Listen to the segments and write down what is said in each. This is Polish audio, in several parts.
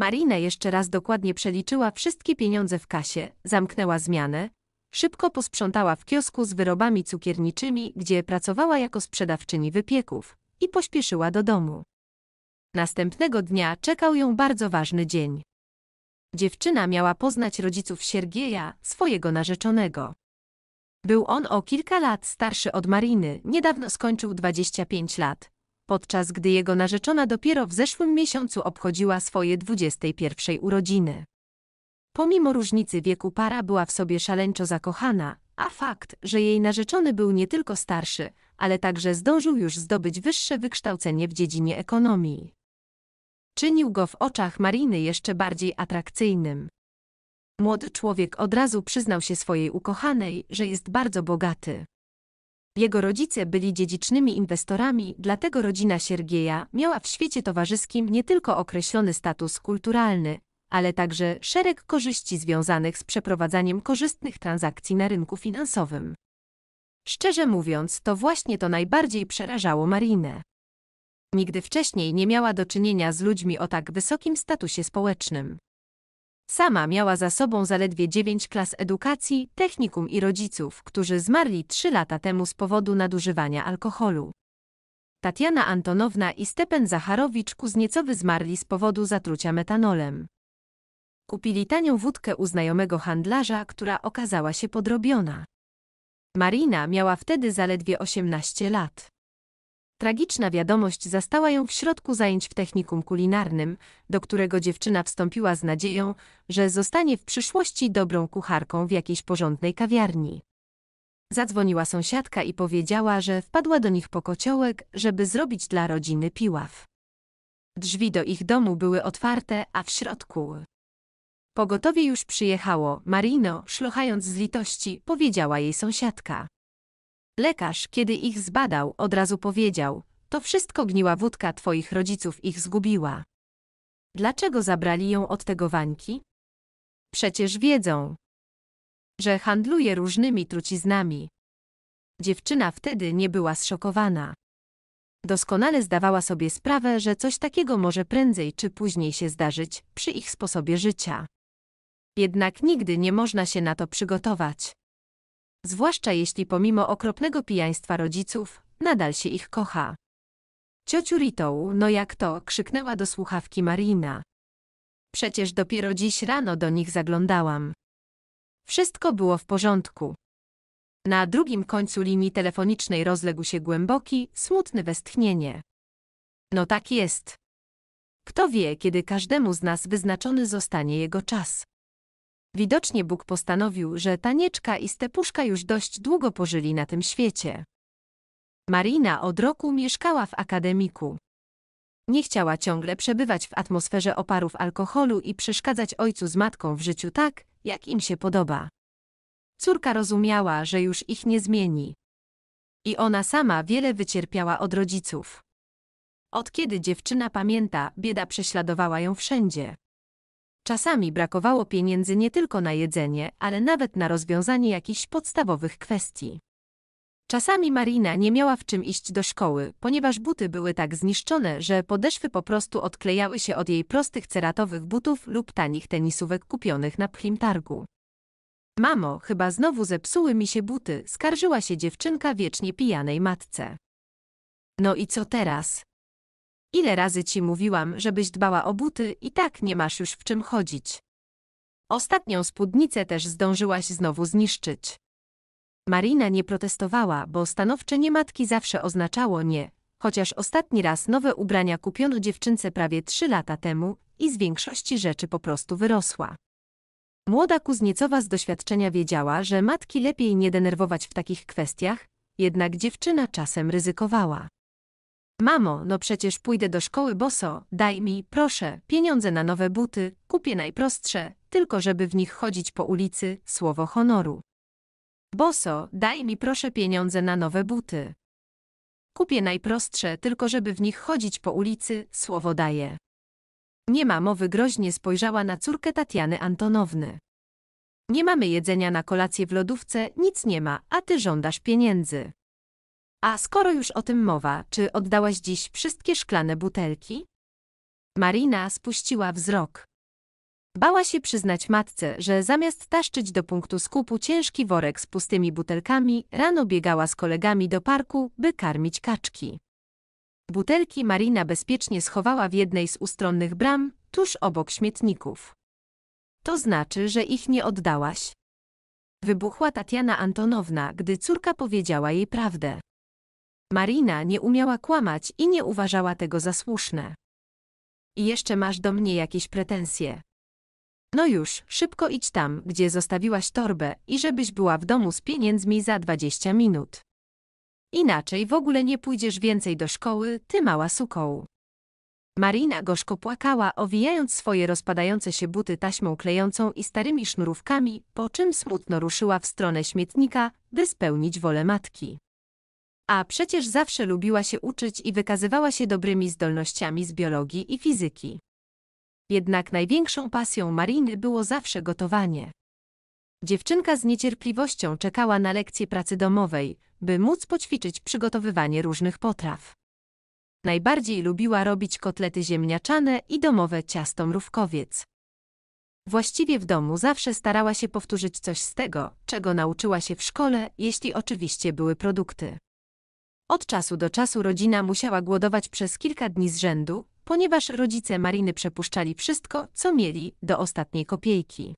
Marina jeszcze raz dokładnie przeliczyła wszystkie pieniądze w kasie, zamknęła zmianę, szybko posprzątała w kiosku z wyrobami cukierniczymi, gdzie pracowała jako sprzedawczyni wypieków, i pośpieszyła do domu. Następnego dnia czekał ją bardzo ważny dzień. Dziewczyna miała poznać rodziców Siergieja, swojego narzeczonego. Był on o kilka lat starszy od Mariny, niedawno skończył 25 lat, podczas gdy jego narzeczona dopiero w zeszłym miesiącu obchodziła swoje 21 urodziny. Pomimo różnicy wieku para była w sobie szaleńczo zakochana, a fakt, że jej narzeczony był nie tylko starszy, ale także zdążył już zdobyć wyższe wykształcenie w dziedzinie ekonomii. Czynił go w oczach Mariny jeszcze bardziej atrakcyjnym. Młody człowiek od razu przyznał się swojej ukochanej, że jest bardzo bogaty. Jego rodzice byli dziedzicznymi inwestorami, dlatego rodzina Siergieja miała w świecie towarzyskim nie tylko określony status kulturalny, ale także szereg korzyści związanych z przeprowadzaniem korzystnych transakcji na rynku finansowym. Szczerze mówiąc, to właśnie to najbardziej przerażało Marinę. Nigdy wcześniej nie miała do czynienia z ludźmi o tak wysokim statusie społecznym. Sama miała za sobą zaledwie dziewięć klas edukacji, technikum i rodziców, którzy zmarli trzy lata temu z powodu nadużywania alkoholu. Tatiana Antonowna i Stepen Zacharowicz Kuzniecowy zmarli z powodu zatrucia metanolem. Kupili tanią wódkę u znajomego handlarza, która okazała się podrobiona. Marina miała wtedy zaledwie 18 lat. Tragiczna wiadomość zastała ją w środku zajęć w technikum kulinarnym, do którego dziewczyna wstąpiła z nadzieją, że zostanie w przyszłości dobrą kucharką w jakiejś porządnej kawiarni. Zadzwoniła sąsiadka i powiedziała, że wpadła do nich po kociołek, żeby zrobić dla rodziny piław. Drzwi do ich domu były otwarte, a w środku. Pogotowie już przyjechało, Marino, szlochając z litości, powiedziała jej sąsiadka. Lekarz, kiedy ich zbadał, od razu powiedział, to wszystko gniła wódka twoich rodziców ich zgubiła. Dlaczego zabrali ją od tego wańki? Przecież wiedzą, że handluje różnymi truciznami. Dziewczyna wtedy nie była zszokowana. Doskonale zdawała sobie sprawę, że coś takiego może prędzej czy później się zdarzyć przy ich sposobie życia. Jednak nigdy nie można się na to przygotować zwłaszcza jeśli pomimo okropnego pijaństwa rodziców, nadal się ich kocha. Ciociu Rito, no jak to, krzyknęła do słuchawki Marina. Przecież dopiero dziś rano do nich zaglądałam. Wszystko było w porządku. Na drugim końcu linii telefonicznej rozległ się głęboki, smutny westchnienie. No tak jest. Kto wie, kiedy każdemu z nas wyznaczony zostanie jego czas. Widocznie Bóg postanowił, że Tanieczka i Stepuszka już dość długo pożyli na tym świecie. Marina od roku mieszkała w akademiku. Nie chciała ciągle przebywać w atmosferze oparów alkoholu i przeszkadzać ojcu z matką w życiu tak, jak im się podoba. Córka rozumiała, że już ich nie zmieni. I ona sama wiele wycierpiała od rodziców. Od kiedy dziewczyna pamięta, bieda prześladowała ją wszędzie. Czasami brakowało pieniędzy nie tylko na jedzenie, ale nawet na rozwiązanie jakichś podstawowych kwestii. Czasami Marina nie miała w czym iść do szkoły, ponieważ buty były tak zniszczone, że podeszwy po prostu odklejały się od jej prostych ceratowych butów lub tanich tenisówek kupionych na pchlim targu. Mamo, chyba znowu zepsuły mi się buty, skarżyła się dziewczynka wiecznie pijanej matce. No i co teraz? Ile razy ci mówiłam, żebyś dbała o buty i tak nie masz już w czym chodzić. Ostatnią spódnicę też zdążyłaś znowu zniszczyć. Marina nie protestowała, bo stanowcze nie matki zawsze oznaczało nie, chociaż ostatni raz nowe ubrania kupiono dziewczynce prawie trzy lata temu i z większości rzeczy po prostu wyrosła. Młoda Kuzniecowa z doświadczenia wiedziała, że matki lepiej nie denerwować w takich kwestiach, jednak dziewczyna czasem ryzykowała. Mamo, no przecież pójdę do szkoły boso, daj mi, proszę, pieniądze na nowe buty, kupię najprostsze, tylko żeby w nich chodzić po ulicy, słowo honoru. Boso, daj mi proszę pieniądze na nowe buty. Kupię najprostsze, tylko żeby w nich chodzić po ulicy, słowo daję. Nie ma mowy groźnie spojrzała na córkę Tatiany Antonowny. Nie mamy jedzenia na kolację w lodówce, nic nie ma, a ty żądasz pieniędzy. A skoro już o tym mowa, czy oddałaś dziś wszystkie szklane butelki? Marina spuściła wzrok. Bała się przyznać matce, że zamiast taszczyć do punktu skupu ciężki worek z pustymi butelkami, rano biegała z kolegami do parku, by karmić kaczki. Butelki Marina bezpiecznie schowała w jednej z ustronnych bram, tuż obok śmietników. To znaczy, że ich nie oddałaś? Wybuchła Tatiana Antonowna, gdy córka powiedziała jej prawdę. Marina nie umiała kłamać i nie uważała tego za słuszne. I jeszcze masz do mnie jakieś pretensje. No już, szybko idź tam, gdzie zostawiłaś torbę i żebyś była w domu z pieniędzmi za 20 minut. Inaczej w ogóle nie pójdziesz więcej do szkoły, ty mała sukoł. Marina gorzko płakała, owijając swoje rozpadające się buty taśmą klejącą i starymi sznurówkami, po czym smutno ruszyła w stronę śmietnika, by spełnić wolę matki. A przecież zawsze lubiła się uczyć i wykazywała się dobrymi zdolnościami z biologii i fizyki. Jednak największą pasją Mariny było zawsze gotowanie. Dziewczynka z niecierpliwością czekała na lekcję pracy domowej, by móc poćwiczyć przygotowywanie różnych potraw. Najbardziej lubiła robić kotlety ziemniaczane i domowe ciasto mrówkowiec. Właściwie w domu zawsze starała się powtórzyć coś z tego, czego nauczyła się w szkole, jeśli oczywiście były produkty. Od czasu do czasu rodzina musiała głodować przez kilka dni z rzędu, ponieważ rodzice Mariny przepuszczali wszystko, co mieli, do ostatniej kopiejki.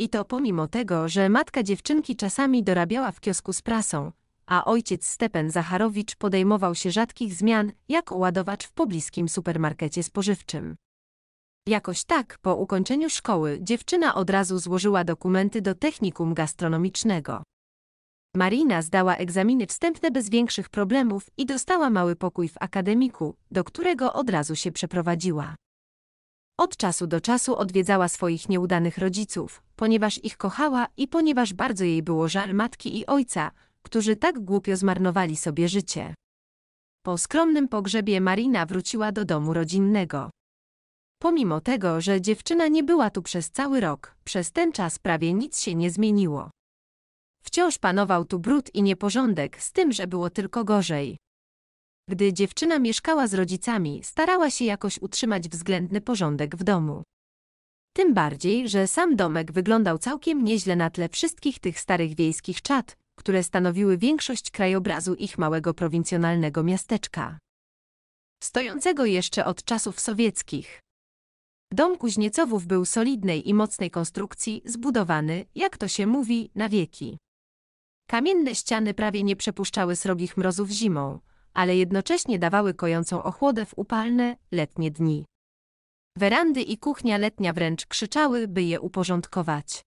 I to pomimo tego, że matka dziewczynki czasami dorabiała w kiosku z prasą, a ojciec Stepen Zacharowicz podejmował się rzadkich zmian, jak ładowacz w pobliskim supermarkecie spożywczym. Jakoś tak, po ukończeniu szkoły, dziewczyna od razu złożyła dokumenty do technikum gastronomicznego. Marina zdała egzaminy wstępne bez większych problemów i dostała mały pokój w akademiku, do którego od razu się przeprowadziła. Od czasu do czasu odwiedzała swoich nieudanych rodziców, ponieważ ich kochała i ponieważ bardzo jej było żal matki i ojca, którzy tak głupio zmarnowali sobie życie. Po skromnym pogrzebie Marina wróciła do domu rodzinnego. Pomimo tego, że dziewczyna nie była tu przez cały rok, przez ten czas prawie nic się nie zmieniło. Wciąż panował tu brud i nieporządek, z tym, że było tylko gorzej. Gdy dziewczyna mieszkała z rodzicami, starała się jakoś utrzymać względny porządek w domu. Tym bardziej, że sam domek wyglądał całkiem nieźle na tle wszystkich tych starych wiejskich czat, które stanowiły większość krajobrazu ich małego prowincjonalnego miasteczka. Stojącego jeszcze od czasów sowieckich. Dom Kuźniecowów był solidnej i mocnej konstrukcji, zbudowany, jak to się mówi, na wieki. Kamienne ściany prawie nie przepuszczały srogich mrozów zimą, ale jednocześnie dawały kojącą ochłodę w upalne, letnie dni. Werandy i kuchnia letnia wręcz krzyczały, by je uporządkować.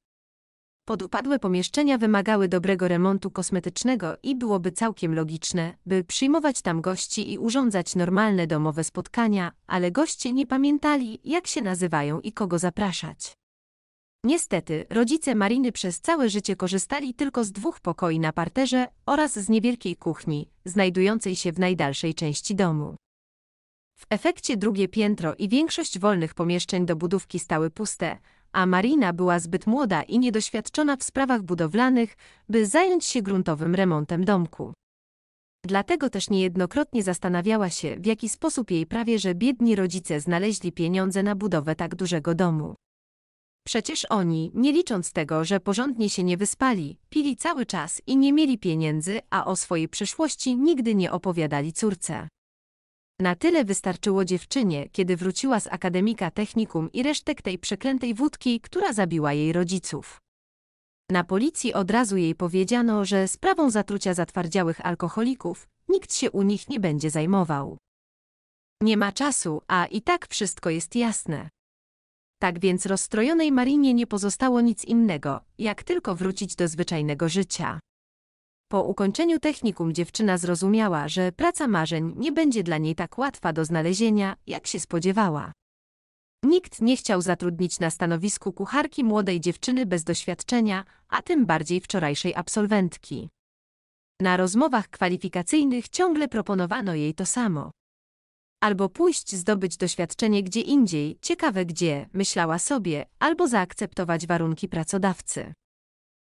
Podupadłe pomieszczenia wymagały dobrego remontu kosmetycznego i byłoby całkiem logiczne, by przyjmować tam gości i urządzać normalne domowe spotkania, ale goście nie pamiętali, jak się nazywają i kogo zapraszać. Niestety, rodzice Mariny przez całe życie korzystali tylko z dwóch pokoi na parterze oraz z niewielkiej kuchni, znajdującej się w najdalszej części domu. W efekcie drugie piętro i większość wolnych pomieszczeń do budówki stały puste, a Marina była zbyt młoda i niedoświadczona w sprawach budowlanych, by zająć się gruntowym remontem domku. Dlatego też niejednokrotnie zastanawiała się, w jaki sposób jej prawie że biedni rodzice znaleźli pieniądze na budowę tak dużego domu. Przecież oni, nie licząc tego, że porządnie się nie wyspali, pili cały czas i nie mieli pieniędzy, a o swojej przyszłości nigdy nie opowiadali córce. Na tyle wystarczyło dziewczynie, kiedy wróciła z akademika technikum i resztek tej przeklętej wódki, która zabiła jej rodziców. Na policji od razu jej powiedziano, że sprawą zatrucia zatwardziałych alkoholików nikt się u nich nie będzie zajmował. Nie ma czasu, a i tak wszystko jest jasne. Tak więc rozstrojonej Marinie nie pozostało nic innego, jak tylko wrócić do zwyczajnego życia. Po ukończeniu technikum dziewczyna zrozumiała, że praca marzeń nie będzie dla niej tak łatwa do znalezienia, jak się spodziewała. Nikt nie chciał zatrudnić na stanowisku kucharki młodej dziewczyny bez doświadczenia, a tym bardziej wczorajszej absolwentki. Na rozmowach kwalifikacyjnych ciągle proponowano jej to samo. Albo pójść zdobyć doświadczenie gdzie indziej, ciekawe gdzie, myślała sobie, albo zaakceptować warunki pracodawcy.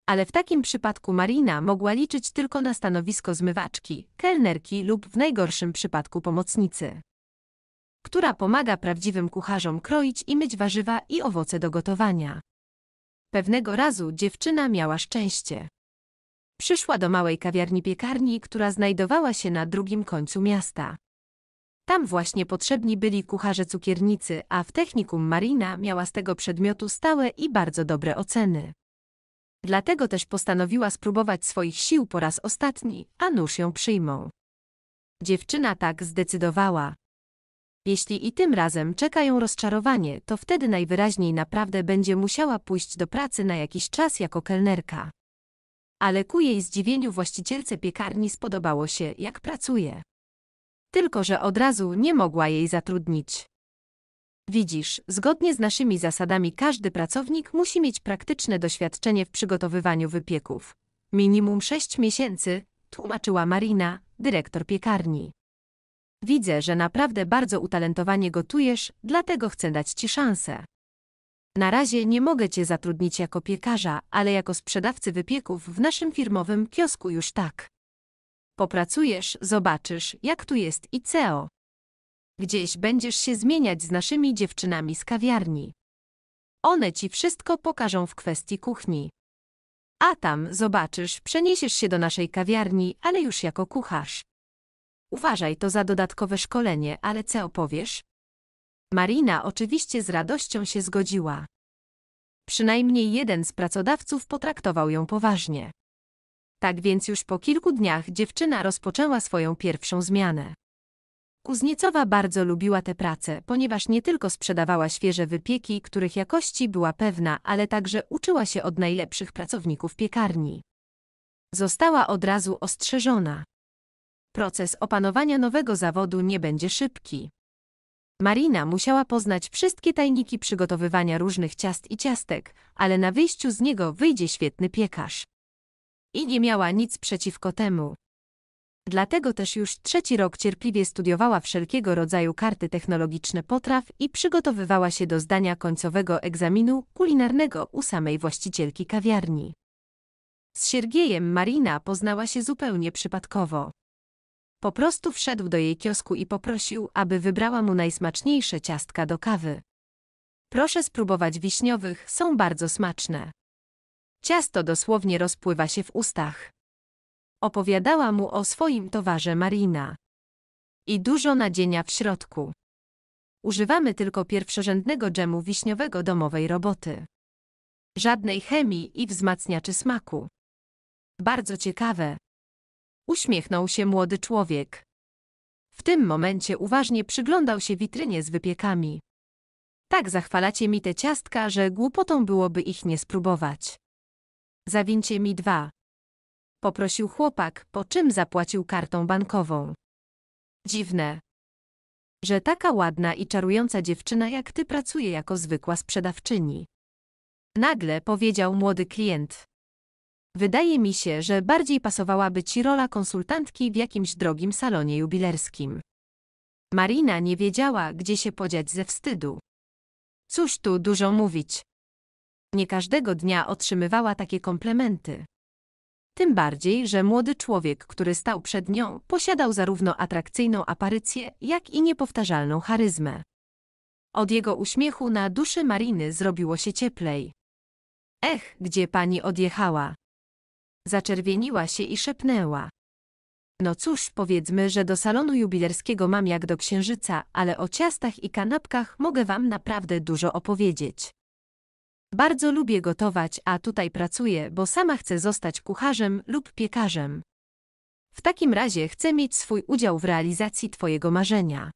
Ale w takim przypadku Marina mogła liczyć tylko na stanowisko zmywaczki, kelnerki lub w najgorszym przypadku pomocnicy, która pomaga prawdziwym kucharzom kroić i myć warzywa i owoce do gotowania. Pewnego razu dziewczyna miała szczęście. Przyszła do małej kawiarni piekarni, która znajdowała się na drugim końcu miasta. Tam właśnie potrzebni byli kucharze cukiernicy, a w technikum Marina miała z tego przedmiotu stałe i bardzo dobre oceny. Dlatego też postanowiła spróbować swoich sił po raz ostatni, a nóż ją przyjmą. Dziewczyna tak zdecydowała. Jeśli i tym razem czeka ją rozczarowanie, to wtedy najwyraźniej naprawdę będzie musiała pójść do pracy na jakiś czas jako kelnerka. Ale ku jej zdziwieniu właścicielce piekarni spodobało się, jak pracuje tylko że od razu nie mogła jej zatrudnić. Widzisz, zgodnie z naszymi zasadami każdy pracownik musi mieć praktyczne doświadczenie w przygotowywaniu wypieków. Minimum 6 miesięcy, tłumaczyła Marina, dyrektor piekarni. Widzę, że naprawdę bardzo utalentowanie gotujesz, dlatego chcę dać ci szansę. Na razie nie mogę cię zatrudnić jako piekarza, ale jako sprzedawcy wypieków w naszym firmowym kiosku już tak. Popracujesz, zobaczysz, jak tu jest i CEO. Gdzieś będziesz się zmieniać z naszymi dziewczynami z kawiarni. One ci wszystko pokażą w kwestii kuchni. A tam, zobaczysz, przeniesiesz się do naszej kawiarni, ale już jako kucharz. Uważaj to za dodatkowe szkolenie, ale co opowiesz? Marina oczywiście z radością się zgodziła. Przynajmniej jeden z pracodawców potraktował ją poważnie. Tak więc już po kilku dniach dziewczyna rozpoczęła swoją pierwszą zmianę. Kuzniecowa bardzo lubiła tę pracę, ponieważ nie tylko sprzedawała świeże wypieki, których jakości była pewna, ale także uczyła się od najlepszych pracowników piekarni. Została od razu ostrzeżona. Proces opanowania nowego zawodu nie będzie szybki. Marina musiała poznać wszystkie tajniki przygotowywania różnych ciast i ciastek, ale na wyjściu z niego wyjdzie świetny piekarz i nie miała nic przeciwko temu. Dlatego też już trzeci rok cierpliwie studiowała wszelkiego rodzaju karty technologiczne potraw i przygotowywała się do zdania końcowego egzaminu kulinarnego u samej właścicielki kawiarni. Z Siergiejem Marina poznała się zupełnie przypadkowo. Po prostu wszedł do jej kiosku i poprosił, aby wybrała mu najsmaczniejsze ciastka do kawy. Proszę spróbować wiśniowych, są bardzo smaczne. Ciasto dosłownie rozpływa się w ustach. Opowiadała mu o swoim towarze Marina. I dużo nadzienia w środku. Używamy tylko pierwszorzędnego dżemu wiśniowego domowej roboty. Żadnej chemii i wzmacniaczy smaku. Bardzo ciekawe. Uśmiechnął się młody człowiek. W tym momencie uważnie przyglądał się witrynie z wypiekami. Tak zachwalacie mi te ciastka, że głupotą byłoby ich nie spróbować. Zawincie mi dwa. Poprosił chłopak, po czym zapłacił kartą bankową. Dziwne. Że taka ładna i czarująca dziewczyna jak ty pracuje jako zwykła sprzedawczyni. Nagle powiedział młody klient. Wydaje mi się, że bardziej pasowałaby ci rola konsultantki w jakimś drogim salonie jubilerskim. Marina nie wiedziała, gdzie się podziać ze wstydu. Cóż tu dużo mówić. Nie każdego dnia otrzymywała takie komplementy. Tym bardziej, że młody człowiek, który stał przed nią, posiadał zarówno atrakcyjną aparycję, jak i niepowtarzalną charyzmę. Od jego uśmiechu na duszy Mariny zrobiło się cieplej. Ech, gdzie pani odjechała? Zaczerwieniła się i szepnęła. No cóż, powiedzmy, że do salonu jubilerskiego mam jak do księżyca, ale o ciastach i kanapkach mogę wam naprawdę dużo opowiedzieć. Bardzo lubię gotować, a tutaj pracuję, bo sama chcę zostać kucharzem lub piekarzem. W takim razie chcę mieć swój udział w realizacji Twojego marzenia.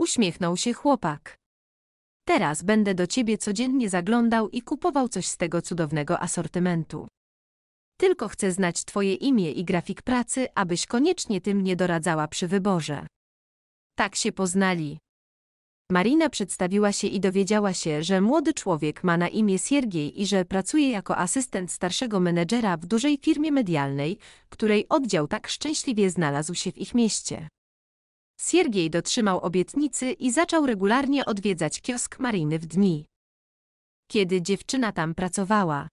Uśmiechnął się chłopak. Teraz będę do ciebie codziennie zaglądał i kupował coś z tego cudownego asortymentu. Tylko chcę znać Twoje imię i grafik pracy, abyś koniecznie tym nie doradzała przy wyborze. Tak się poznali. Marina przedstawiła się i dowiedziała się, że młody człowiek ma na imię Siergiej i że pracuje jako asystent starszego menedżera w dużej firmie medialnej, której oddział tak szczęśliwie znalazł się w ich mieście. Siergiej dotrzymał obietnicy i zaczął regularnie odwiedzać kiosk Mariny w dni, kiedy dziewczyna tam pracowała.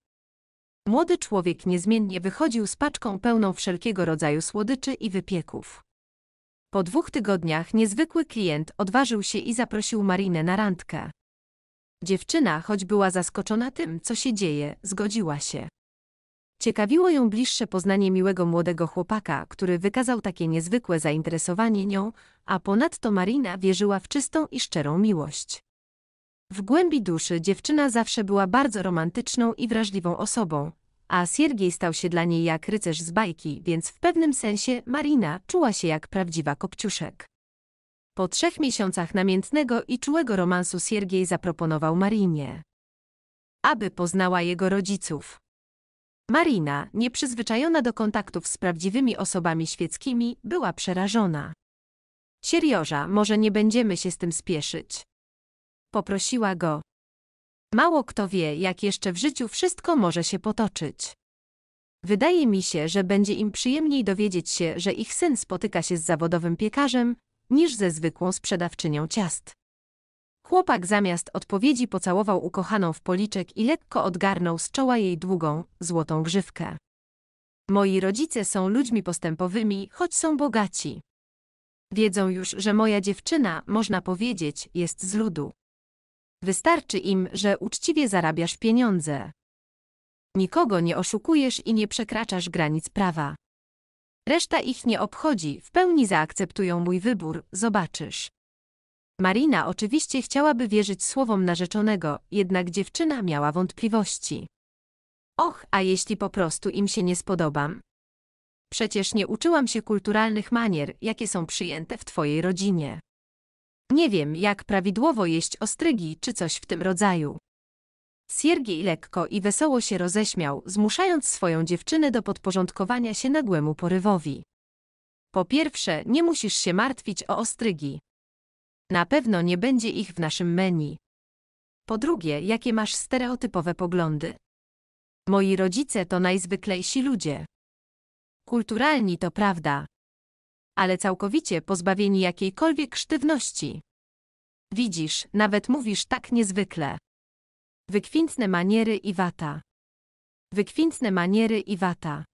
Młody człowiek niezmiennie wychodził z paczką pełną wszelkiego rodzaju słodyczy i wypieków. Po dwóch tygodniach niezwykły klient odważył się i zaprosił Marinę na randkę. Dziewczyna, choć była zaskoczona tym, co się dzieje, zgodziła się. Ciekawiło ją bliższe poznanie miłego młodego chłopaka, który wykazał takie niezwykłe zainteresowanie nią, a ponadto Marina wierzyła w czystą i szczerą miłość. W głębi duszy dziewczyna zawsze była bardzo romantyczną i wrażliwą osobą, a Siergiej stał się dla niej jak rycerz z bajki, więc w pewnym sensie Marina czuła się jak prawdziwa kopciuszek. Po trzech miesiącach namiętnego i czułego romansu Siergiej zaproponował Marinie, aby poznała jego rodziców. Marina, nieprzyzwyczajona do kontaktów z prawdziwymi osobami świeckimi, była przerażona. Sierioża, może nie będziemy się z tym spieszyć. Poprosiła go. Mało kto wie, jak jeszcze w życiu wszystko może się potoczyć. Wydaje mi się, że będzie im przyjemniej dowiedzieć się, że ich syn spotyka się z zawodowym piekarzem, niż ze zwykłą sprzedawczynią ciast. Chłopak zamiast odpowiedzi pocałował ukochaną w policzek i lekko odgarnął z czoła jej długą, złotą grzywkę. Moi rodzice są ludźmi postępowymi, choć są bogaci. Wiedzą już, że moja dziewczyna, można powiedzieć, jest z ludu. Wystarczy im, że uczciwie zarabiasz pieniądze. Nikogo nie oszukujesz i nie przekraczasz granic prawa. Reszta ich nie obchodzi, w pełni zaakceptują mój wybór, zobaczysz. Marina oczywiście chciałaby wierzyć słowom narzeczonego, jednak dziewczyna miała wątpliwości. Och, a jeśli po prostu im się nie spodobam? Przecież nie uczyłam się kulturalnych manier, jakie są przyjęte w twojej rodzinie. Nie wiem, jak prawidłowo jeść ostrygi czy coś w tym rodzaju. Siergiej lekko i wesoło się roześmiał, zmuszając swoją dziewczynę do podporządkowania się nagłemu porywowi. Po pierwsze, nie musisz się martwić o ostrygi. Na pewno nie będzie ich w naszym menu. Po drugie, jakie masz stereotypowe poglądy? Moi rodzice to najzwyklejsi ludzie. Kulturalni to prawda, ale całkowicie pozbawieni jakiejkolwiek sztywności. Widzisz, nawet mówisz tak niezwykle. Wykwintne maniery i wata. Wykwintne maniery i wata.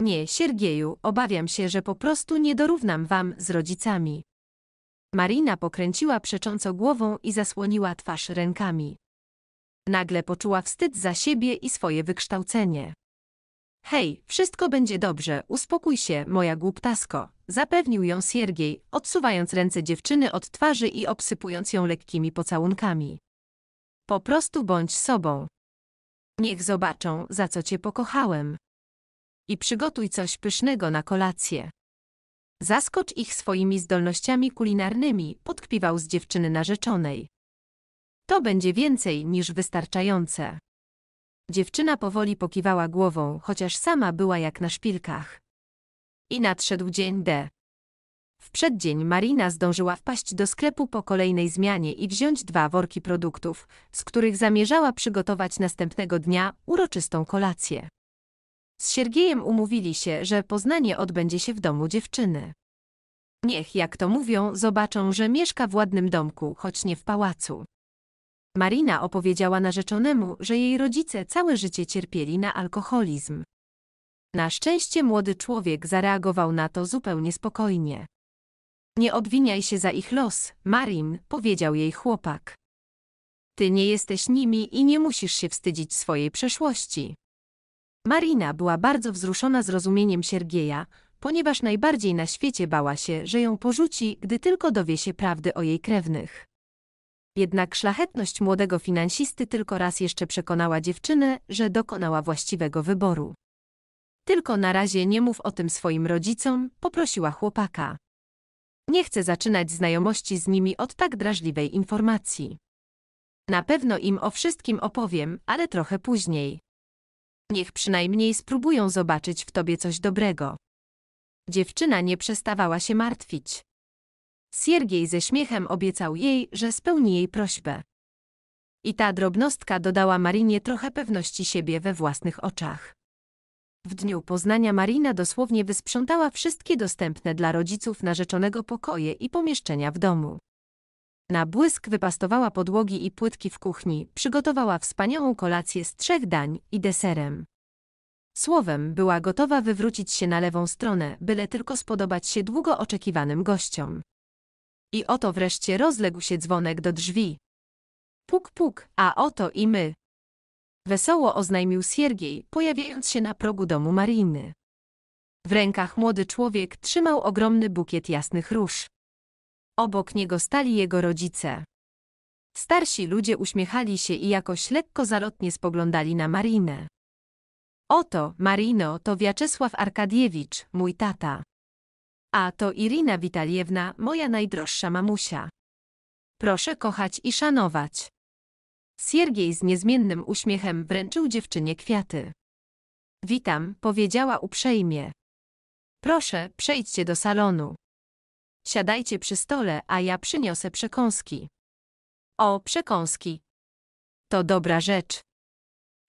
Nie, Siergieju, obawiam się, że po prostu nie dorównam wam z rodzicami. Marina pokręciła przecząco głową i zasłoniła twarz rękami. Nagle poczuła wstyd za siebie i swoje wykształcenie. Hej, wszystko będzie dobrze, uspokój się, moja głuptasko, Zapewnił ją Siergiej, odsuwając ręce dziewczyny od twarzy i obsypując ją lekkimi pocałunkami. Po prostu bądź sobą. Niech zobaczą, za co cię pokochałem. I przygotuj coś pysznego na kolację. Zaskocz ich swoimi zdolnościami kulinarnymi, podkpiwał z dziewczyny narzeczonej. To będzie więcej niż wystarczające. Dziewczyna powoli pokiwała głową, chociaż sama była jak na szpilkach i nadszedł dzień D. W przeddzień Marina zdążyła wpaść do sklepu po kolejnej zmianie i wziąć dwa worki produktów, z których zamierzała przygotować następnego dnia uroczystą kolację. Z Siergiejem umówili się, że poznanie odbędzie się w domu dziewczyny. Niech, jak to mówią, zobaczą, że mieszka w ładnym domku, choć nie w pałacu. Marina opowiedziała narzeczonemu, że jej rodzice całe życie cierpieli na alkoholizm. Na szczęście młody człowiek zareagował na to zupełnie spokojnie. Nie obwiniaj się za ich los, Marim, powiedział jej chłopak. Ty nie jesteś nimi i nie musisz się wstydzić swojej przeszłości. Marina była bardzo wzruszona zrozumieniem Siergieja, ponieważ najbardziej na świecie bała się, że ją porzuci, gdy tylko dowie się prawdy o jej krewnych. Jednak szlachetność młodego finansisty tylko raz jeszcze przekonała dziewczynę, że dokonała właściwego wyboru. Tylko na razie nie mów o tym swoim rodzicom, poprosiła chłopaka. Nie chcę zaczynać znajomości z nimi od tak drażliwej informacji. Na pewno im o wszystkim opowiem, ale trochę później. Niech przynajmniej spróbują zobaczyć w tobie coś dobrego. Dziewczyna nie przestawała się martwić. Siergiej ze śmiechem obiecał jej, że spełni jej prośbę. I ta drobnostka dodała Marinie trochę pewności siebie we własnych oczach. W dniu poznania Marina dosłownie wysprzątała wszystkie dostępne dla rodziców narzeczonego pokoje i pomieszczenia w domu. Na błysk wypastowała podłogi i płytki w kuchni, przygotowała wspaniałą kolację z trzech dań i deserem. Słowem, była gotowa wywrócić się na lewą stronę, byle tylko spodobać się długo oczekiwanym gościom. I oto wreszcie rozległ się dzwonek do drzwi. Puk, puk, a oto i my. Wesoło oznajmił Siergiej, pojawiając się na progu domu Mariny. W rękach młody człowiek trzymał ogromny bukiet jasnych róż. Obok niego stali jego rodzice. Starsi ludzie uśmiechali się i jakoś lekko zalotnie spoglądali na Marinę. Oto, Marino, to Wiaczesław Arkadiewicz, mój tata. A to Irina Witaliewna, moja najdroższa mamusia. Proszę kochać i szanować. Siergiej z niezmiennym uśmiechem wręczył dziewczynie kwiaty. Witam, powiedziała uprzejmie. Proszę, przejdźcie do salonu. Siadajcie przy stole, a ja przyniosę przekąski. O, przekąski. To dobra rzecz.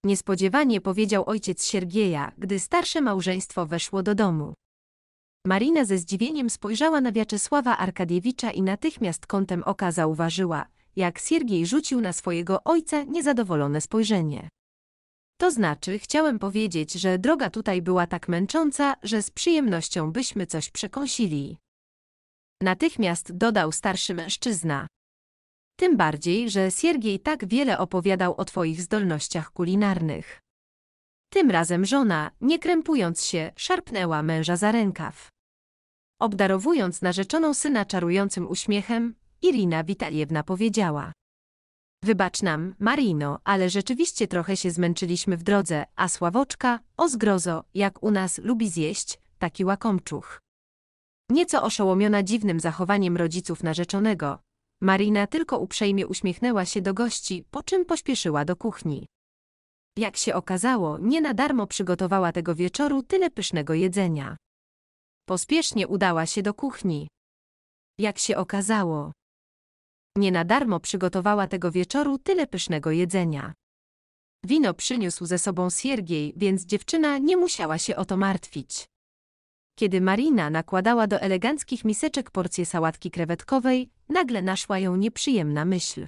Niespodziewanie powiedział ojciec Siergieja, gdy starsze małżeństwo weszło do domu. Marina ze zdziwieniem spojrzała na Wiaczesława Arkadiewicza i natychmiast kątem oka zauważyła, jak Siergiej rzucił na swojego ojca niezadowolone spojrzenie. To znaczy, chciałem powiedzieć, że droga tutaj była tak męcząca, że z przyjemnością byśmy coś przekąsili. Natychmiast dodał starszy mężczyzna. Tym bardziej, że Siergiej tak wiele opowiadał o twoich zdolnościach kulinarnych. Tym razem żona, nie krępując się, szarpnęła męża za rękaw. Obdarowując narzeczoną syna czarującym uśmiechem, Irina Witaliewna powiedziała. Wybacz nam, Marino, ale rzeczywiście trochę się zmęczyliśmy w drodze, a Sławoczka, o zgrozo, jak u nas lubi zjeść, taki łakomczuch. Nieco oszołomiona dziwnym zachowaniem rodziców narzeczonego, Marina tylko uprzejmie uśmiechnęła się do gości, po czym pośpieszyła do kuchni. Jak się okazało, nie na darmo przygotowała tego wieczoru tyle pysznego jedzenia. Pospiesznie udała się do kuchni. Jak się okazało, nie na darmo przygotowała tego wieczoru tyle pysznego jedzenia. Wino przyniósł ze sobą Siergiej, więc dziewczyna nie musiała się o to martwić. Kiedy Marina nakładała do eleganckich miseczek porcję sałatki krewetkowej, nagle naszła ją nieprzyjemna myśl.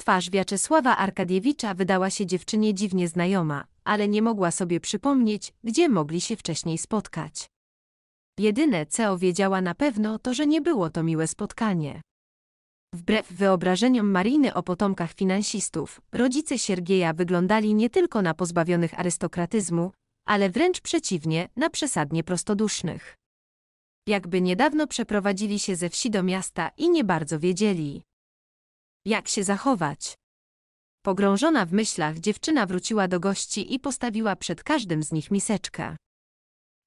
Twarz Wiaczesława Arkadiewicza wydała się dziewczynie dziwnie znajoma, ale nie mogła sobie przypomnieć, gdzie mogli się wcześniej spotkać. Jedyne, co wiedziała na pewno, to że nie było to miłe spotkanie. Wbrew wyobrażeniom Mariny o potomkach finansistów, rodzice Siergieja wyglądali nie tylko na pozbawionych arystokratyzmu, ale wręcz przeciwnie, na przesadnie prostodusznych. Jakby niedawno przeprowadzili się ze wsi do miasta i nie bardzo wiedzieli, jak się zachować. Pogrążona w myślach dziewczyna wróciła do gości i postawiła przed każdym z nich miseczkę.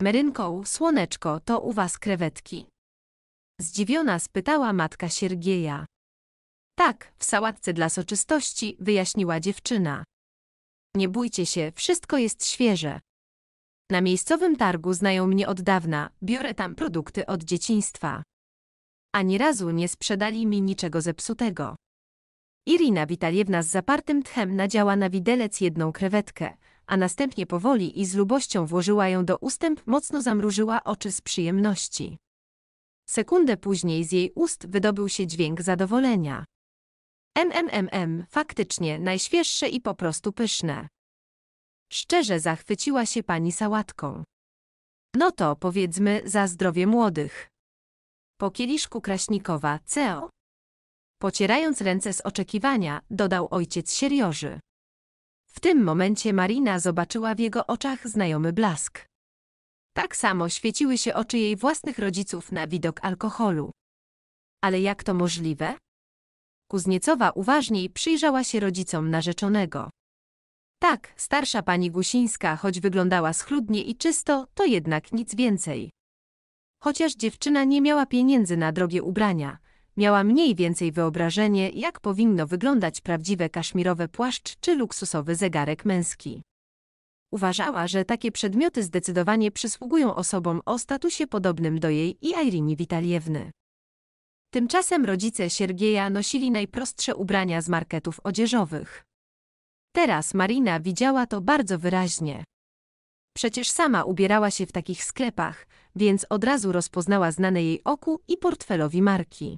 Merynką, słoneczko, to u was krewetki. Zdziwiona spytała matka Siergieja. Tak, w sałatce dla soczystości, wyjaśniła dziewczyna. Nie bójcie się, wszystko jest świeże. Na miejscowym targu znają mnie od dawna, biorę tam produkty od dzieciństwa. Ani razu nie sprzedali mi niczego zepsutego. Irina Witaliewna z zapartym tchem nadziała na widelec jedną krewetkę, a następnie powoli i z lubością włożyła ją do ustęp, mocno zamrużyła oczy z przyjemności. Sekundę później z jej ust wydobył się dźwięk zadowolenia. MMMM, faktycznie najświeższe i po prostu pyszne. Szczerze zachwyciła się pani sałatką. No to powiedzmy za zdrowie młodych. Po kieliszku Kraśnikowa, CEO. Pocierając ręce z oczekiwania, dodał ojciec Serioży. W tym momencie Marina zobaczyła w jego oczach znajomy blask. Tak samo świeciły się oczy jej własnych rodziców na widok alkoholu. Ale jak to możliwe? Kuzniecowa uważniej przyjrzała się rodzicom narzeczonego. Tak, starsza pani Gusińska, choć wyglądała schludnie i czysto, to jednak nic więcej. Chociaż dziewczyna nie miała pieniędzy na drogie ubrania, miała mniej więcej wyobrażenie, jak powinno wyglądać prawdziwe kaszmirowe płaszcz czy luksusowy zegarek męski. Uważała, że takie przedmioty zdecydowanie przysługują osobom o statusie podobnym do jej i Irene Witaliewny. Tymczasem rodzice Siergieja nosili najprostsze ubrania z marketów odzieżowych. Teraz Marina widziała to bardzo wyraźnie. Przecież sama ubierała się w takich sklepach, więc od razu rozpoznała znane jej oku i portfelowi marki.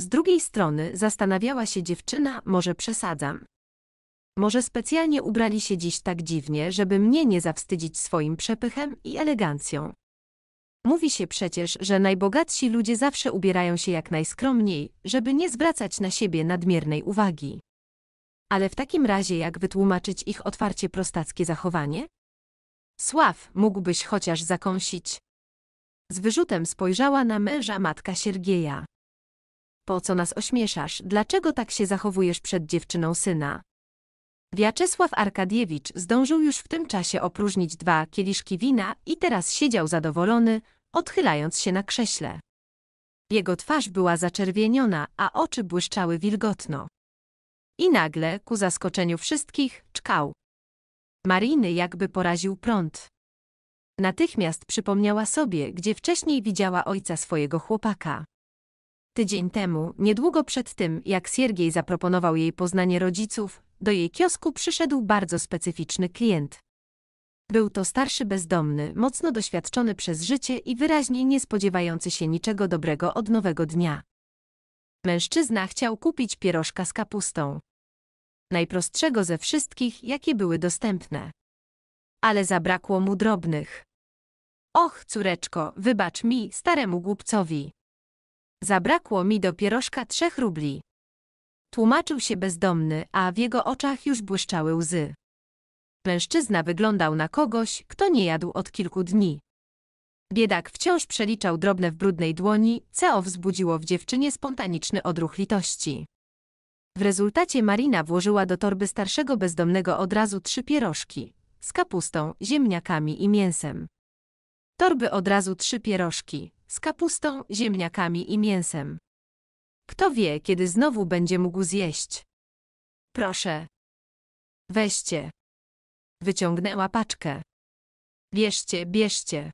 Z drugiej strony zastanawiała się dziewczyna, może przesadzam. Może specjalnie ubrali się dziś tak dziwnie, żeby mnie nie zawstydzić swoim przepychem i elegancją. Mówi się przecież, że najbogatsi ludzie zawsze ubierają się jak najskromniej, żeby nie zwracać na siebie nadmiernej uwagi. Ale w takim razie jak wytłumaczyć ich otwarcie prostackie zachowanie? Sław, mógłbyś chociaż zakąsić. Z wyrzutem spojrzała na męża matka Siergieja. Po co nas ośmieszasz? Dlaczego tak się zachowujesz przed dziewczyną syna? Wiaczesław Arkadiewicz zdążył już w tym czasie opróżnić dwa kieliszki wina i teraz siedział zadowolony, odchylając się na krześle. Jego twarz była zaczerwieniona, a oczy błyszczały wilgotno. I nagle, ku zaskoczeniu wszystkich, czkał. Mariny jakby poraził prąd. Natychmiast przypomniała sobie, gdzie wcześniej widziała ojca swojego chłopaka. Tydzień temu, niedługo przed tym, jak Siergiej zaproponował jej poznanie rodziców, do jej kiosku przyszedł bardzo specyficzny klient. Był to starszy bezdomny, mocno doświadczony przez życie i wyraźnie nie spodziewający się niczego dobrego od nowego dnia. Mężczyzna chciał kupić pierożka z kapustą. Najprostszego ze wszystkich, jakie były dostępne. Ale zabrakło mu drobnych. Och, córeczko, wybacz mi, staremu głupcowi. Zabrakło mi do pierożka trzech rubli. Tłumaczył się bezdomny, a w jego oczach już błyszczały łzy. Mężczyzna wyglądał na kogoś, kto nie jadł od kilku dni. Biedak wciąż przeliczał drobne w brudnej dłoni, co wzbudziło w dziewczynie spontaniczny odruch litości. W rezultacie Marina włożyła do torby starszego bezdomnego od razu trzy pierożki z kapustą, ziemniakami i mięsem. Torby od razu trzy pierożki z kapustą, ziemniakami i mięsem. Kto wie, kiedy znowu będzie mógł zjeść. Proszę. Weźcie. Wyciągnęła paczkę. Bierzcie, bierzcie.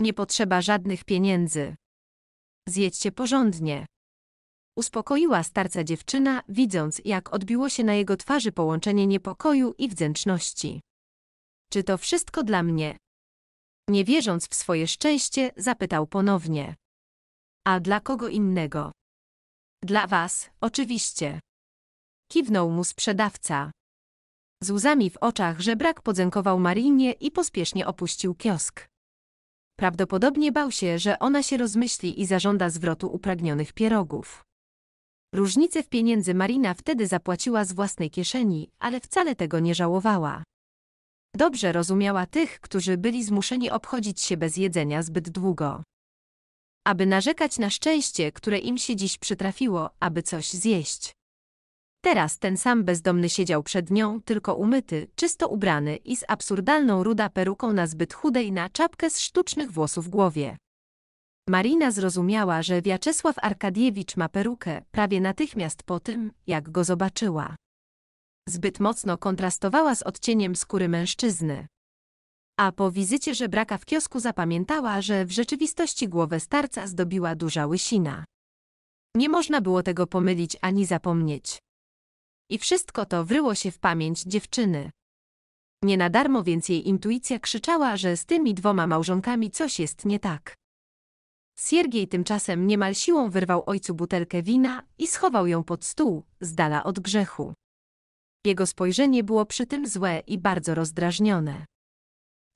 Nie potrzeba żadnych pieniędzy. Zjedźcie porządnie. Uspokoiła starca dziewczyna, widząc, jak odbiło się na jego twarzy połączenie niepokoju i wdzięczności. Czy to wszystko dla mnie? Nie wierząc w swoje szczęście, zapytał ponownie. A dla kogo innego? Dla was, oczywiście. Kiwnął mu sprzedawca. Z łzami w oczach że brak podziękował Marinie i pospiesznie opuścił kiosk. Prawdopodobnie bał się, że ona się rozmyśli i zażąda zwrotu upragnionych pierogów. Różnicę w pieniędzy Marina wtedy zapłaciła z własnej kieszeni, ale wcale tego nie żałowała. Dobrze rozumiała tych, którzy byli zmuszeni obchodzić się bez jedzenia zbyt długo. Aby narzekać na szczęście, które im się dziś przytrafiło, aby coś zjeść. Teraz ten sam bezdomny siedział przed nią, tylko umyty, czysto ubrany i z absurdalną ruda peruką na zbyt chudej na czapkę z sztucznych włosów głowie. Marina zrozumiała, że Wiaczesław Arkadiewicz ma perukę prawie natychmiast po tym, jak go zobaczyła. Zbyt mocno kontrastowała z odcieniem skóry mężczyzny. A po wizycie żebraka w kiosku zapamiętała, że w rzeczywistości głowę starca zdobiła duża łysina. Nie można było tego pomylić ani zapomnieć. I wszystko to wryło się w pamięć dziewczyny. Nie na darmo więc jej intuicja krzyczała, że z tymi dwoma małżonkami coś jest nie tak. Siergiej tymczasem niemal siłą wyrwał ojcu butelkę wina i schował ją pod stół, z dala od grzechu. Jego spojrzenie było przy tym złe i bardzo rozdrażnione.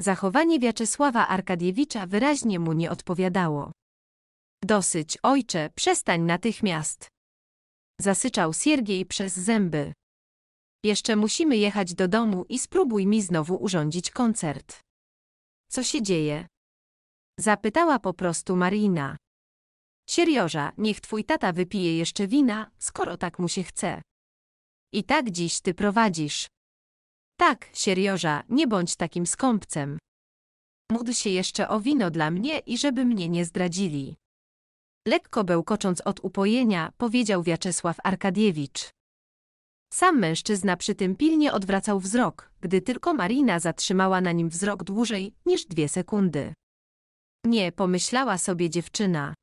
Zachowanie Wiaczesława Arkadiewicza wyraźnie mu nie odpowiadało. Dosyć, ojcze, przestań natychmiast. Zasyczał Siergiej przez zęby. Jeszcze musimy jechać do domu i spróbuj mi znowu urządzić koncert. Co się dzieje? Zapytała po prostu Marina. Sierioża, niech twój tata wypije jeszcze wina, skoro tak mu się chce. I tak dziś ty prowadzisz. Tak, Sierioża, nie bądź takim skąpcem. Módl się jeszcze o wino dla mnie i żeby mnie nie zdradzili lekko bełkocząc od upojenia, powiedział Wiaczesław Arkadiewicz. Sam mężczyzna przy tym pilnie odwracał wzrok, gdy tylko Marina zatrzymała na nim wzrok dłużej niż dwie sekundy. Nie, pomyślała sobie dziewczyna.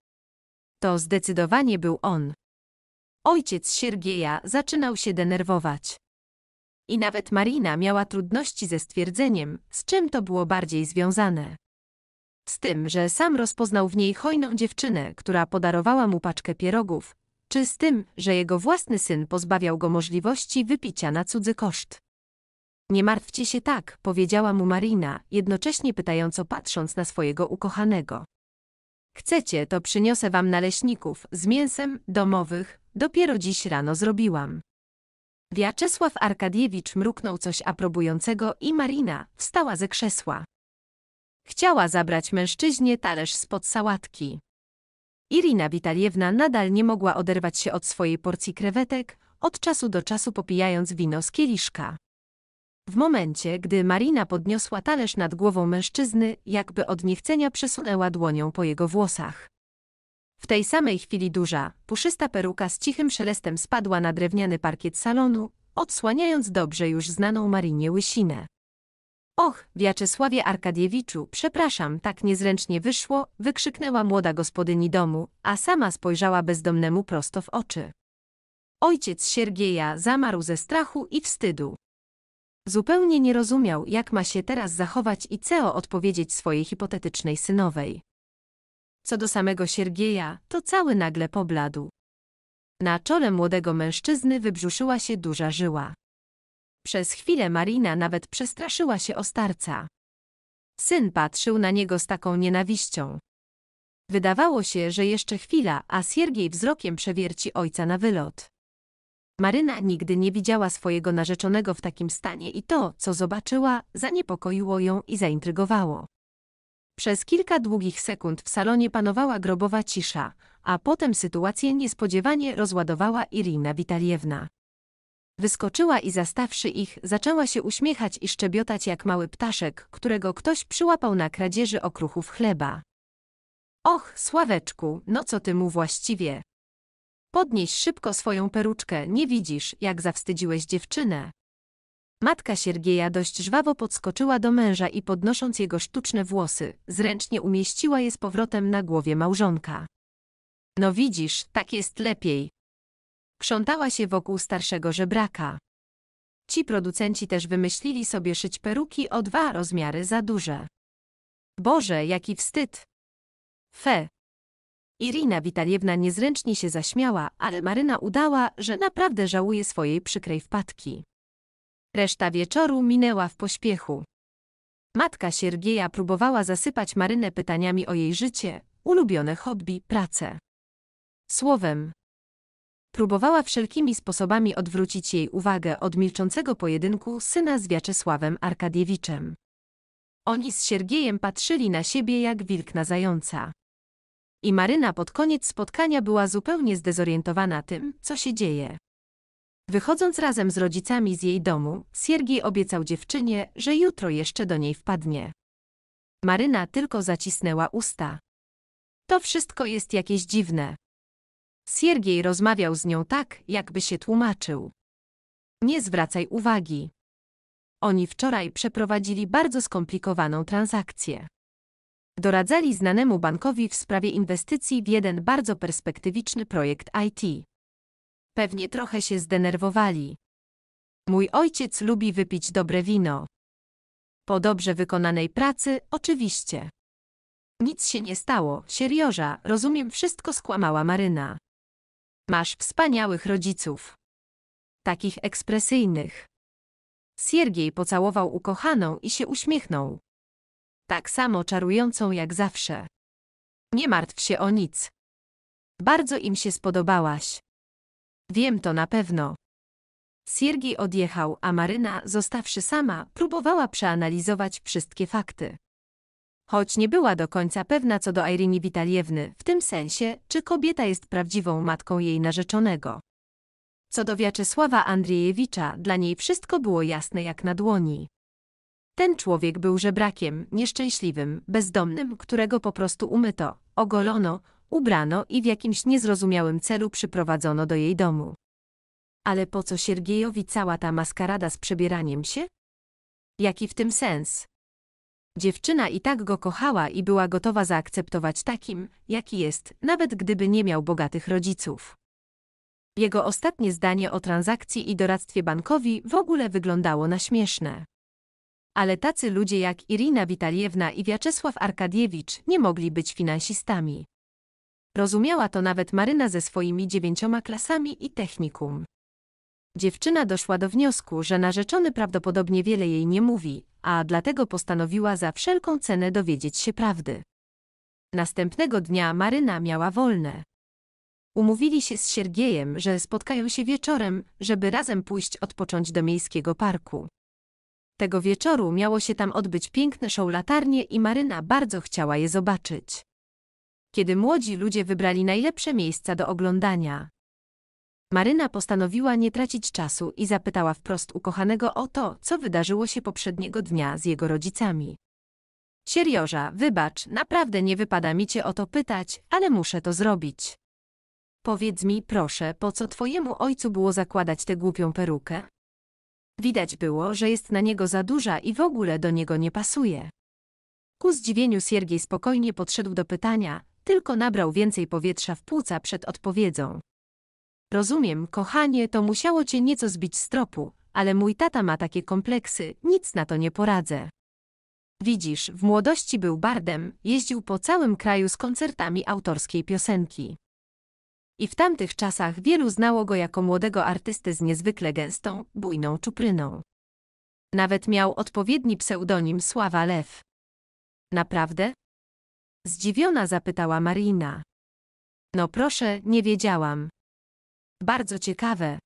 To zdecydowanie był on. Ojciec Siergieja zaczynał się denerwować. I nawet Marina miała trudności ze stwierdzeniem, z czym to było bardziej związane. Z tym, że sam rozpoznał w niej hojną dziewczynę, która podarowała mu paczkę pierogów, czy z tym, że jego własny syn pozbawiał go możliwości wypicia na cudzy koszt. Nie martwcie się tak, powiedziała mu Marina, jednocześnie pytająco patrząc na swojego ukochanego. Chcecie, to przyniosę wam naleśników z mięsem domowych, dopiero dziś rano zrobiłam. Wiaczesław Arkadiewicz mruknął coś aprobującego i Marina wstała ze krzesła. Chciała zabrać mężczyźnie talerz spod sałatki. Irina Witaliewna nadal nie mogła oderwać się od swojej porcji krewetek, od czasu do czasu popijając wino z kieliszka. W momencie, gdy Marina podniosła talerz nad głową mężczyzny, jakby od niechcenia przesunęła dłonią po jego włosach. W tej samej chwili duża, puszysta peruka z cichym szelestem spadła na drewniany parkiet salonu, odsłaniając dobrze już znaną Marinie łysinę. Och, Wiaczesławie Arkadiewiczu, przepraszam, tak niezręcznie wyszło, wykrzyknęła młoda gospodyni domu, a sama spojrzała bezdomnemu prosto w oczy. Ojciec Siergieja zamarł ze strachu i wstydu. Zupełnie nie rozumiał, jak ma się teraz zachować i co odpowiedzieć swojej hipotetycznej synowej. Co do samego Siergieja, to cały nagle pobladł. Na czole młodego mężczyzny wybrzuszyła się duża żyła. Przez chwilę Marina nawet przestraszyła się o starca. Syn patrzył na niego z taką nienawiścią. Wydawało się, że jeszcze chwila, a Siergiej wzrokiem przewierci ojca na wylot. Maryna nigdy nie widziała swojego narzeczonego w takim stanie i to, co zobaczyła, zaniepokoiło ją i zaintrygowało. Przez kilka długich sekund w salonie panowała grobowa cisza, a potem sytuację niespodziewanie rozładowała Irina Witaliewna. Wyskoczyła i zastawszy ich, zaczęła się uśmiechać i szczebiotać jak mały ptaszek, którego ktoś przyłapał na kradzieży okruchów chleba. Och, Sławeczku, no co ty mu właściwie? Podnieś szybko swoją peruczkę, nie widzisz, jak zawstydziłeś dziewczynę. Matka Siergieja dość żwawo podskoczyła do męża i podnosząc jego sztuczne włosy, zręcznie umieściła je z powrotem na głowie małżonka. No widzisz, tak jest lepiej, krzątała się wokół starszego żebraka. Ci producenci też wymyślili sobie szyć peruki o dwa rozmiary za duże. Boże, jaki wstyd! Fe. Irina Witaliewna niezręcznie się zaśmiała, ale Maryna udała, że naprawdę żałuje swojej przykrej wpadki. Reszta wieczoru minęła w pośpiechu. Matka Siergieja próbowała zasypać Marynę pytaniami o jej życie, ulubione hobby, pracę. Słowem, próbowała wszelkimi sposobami odwrócić jej uwagę od milczącego pojedynku syna z Wiaczesławem Arkadiewiczem. Oni z Siergiejem patrzyli na siebie jak wilk na zająca. I Maryna pod koniec spotkania była zupełnie zdezorientowana tym, co się dzieje. Wychodząc razem z rodzicami z jej domu, Siergiej obiecał dziewczynie, że jutro jeszcze do niej wpadnie. Maryna tylko zacisnęła usta. To wszystko jest jakieś dziwne. Siergiej rozmawiał z nią tak, jakby się tłumaczył. Nie zwracaj uwagi. Oni wczoraj przeprowadzili bardzo skomplikowaną transakcję. Doradzali znanemu bankowi w sprawie inwestycji w jeden bardzo perspektywiczny projekt IT. Pewnie trochę się zdenerwowali. Mój ojciec lubi wypić dobre wino. Po dobrze wykonanej pracy, oczywiście. Nic się nie stało, Serioża, rozumiem wszystko skłamała Maryna. Masz wspaniałych rodziców. Takich ekspresyjnych. Siergiej pocałował ukochaną i się uśmiechnął. Tak samo czarującą jak zawsze. Nie martw się o nic. Bardzo im się spodobałaś. Wiem to na pewno. Siergiej odjechał, a Maryna, zostawszy sama, próbowała przeanalizować wszystkie fakty. Choć nie była do końca pewna co do Irini Witaliewny, w tym sensie, czy kobieta jest prawdziwą matką jej narzeczonego. Co do Wiaczesława Andrzejewicza, dla niej wszystko było jasne jak na dłoni. Ten człowiek był żebrakiem, nieszczęśliwym, bezdomnym, którego po prostu umyto, ogolono, ubrano i w jakimś niezrozumiałym celu przyprowadzono do jej domu. Ale po co Siergiejowi cała ta maskarada z przebieraniem się? Jaki w tym sens? Dziewczyna i tak go kochała i była gotowa zaakceptować takim, jaki jest, nawet gdyby nie miał bogatych rodziców. Jego ostatnie zdanie o transakcji i doradztwie bankowi w ogóle wyglądało na śmieszne. Ale tacy ludzie jak Irina Witaliewna i Wiaczesław Arkadiewicz nie mogli być finansistami. Rozumiała to nawet Maryna ze swoimi dziewięcioma klasami i technikum. Dziewczyna doszła do wniosku, że narzeczony prawdopodobnie wiele jej nie mówi, a dlatego postanowiła za wszelką cenę dowiedzieć się prawdy. Następnego dnia Maryna miała wolne. Umówili się z Siergiejem, że spotkają się wieczorem, żeby razem pójść odpocząć do miejskiego parku. Tego wieczoru miało się tam odbyć piękne show latarnie i Maryna bardzo chciała je zobaczyć. Kiedy młodzi ludzie wybrali najlepsze miejsca do oglądania, Maryna postanowiła nie tracić czasu i zapytała wprost ukochanego o to, co wydarzyło się poprzedniego dnia z jego rodzicami. Sierioża, wybacz, naprawdę nie wypada mi cię o to pytać, ale muszę to zrobić. Powiedz mi, proszę, po co twojemu ojcu było zakładać tę głupią perukę? Widać było, że jest na niego za duża i w ogóle do niego nie pasuje. Ku zdziwieniu Siergiej spokojnie podszedł do pytania, tylko nabrał więcej powietrza w płuca przed odpowiedzią. Rozumiem, kochanie, to musiało cię nieco zbić z tropu, ale mój tata ma takie kompleksy, nic na to nie poradzę. Widzisz, w młodości był bardem, jeździł po całym kraju z koncertami autorskiej piosenki. I w tamtych czasach wielu znało go jako młodego artysty z niezwykle gęstą, bujną czupryną. Nawet miał odpowiedni pseudonim Sława Lew. Naprawdę? Zdziwiona zapytała Marina. No proszę, nie wiedziałam. Bardzo ciekawe.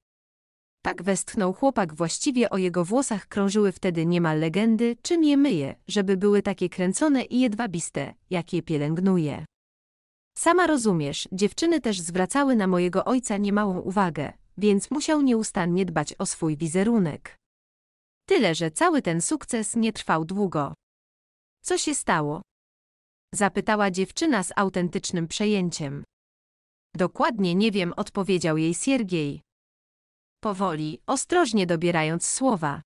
Tak westchnął chłopak właściwie o jego włosach krążyły wtedy niemal legendy, czym je myje, żeby były takie kręcone i jedwabiste, jak je pielęgnuje. Sama rozumiesz, dziewczyny też zwracały na mojego ojca niemałą uwagę, więc musiał nieustannie dbać o swój wizerunek. Tyle, że cały ten sukces nie trwał długo. Co się stało? Zapytała dziewczyna z autentycznym przejęciem. Dokładnie nie wiem, odpowiedział jej Siergiej. Powoli, ostrożnie dobierając słowa.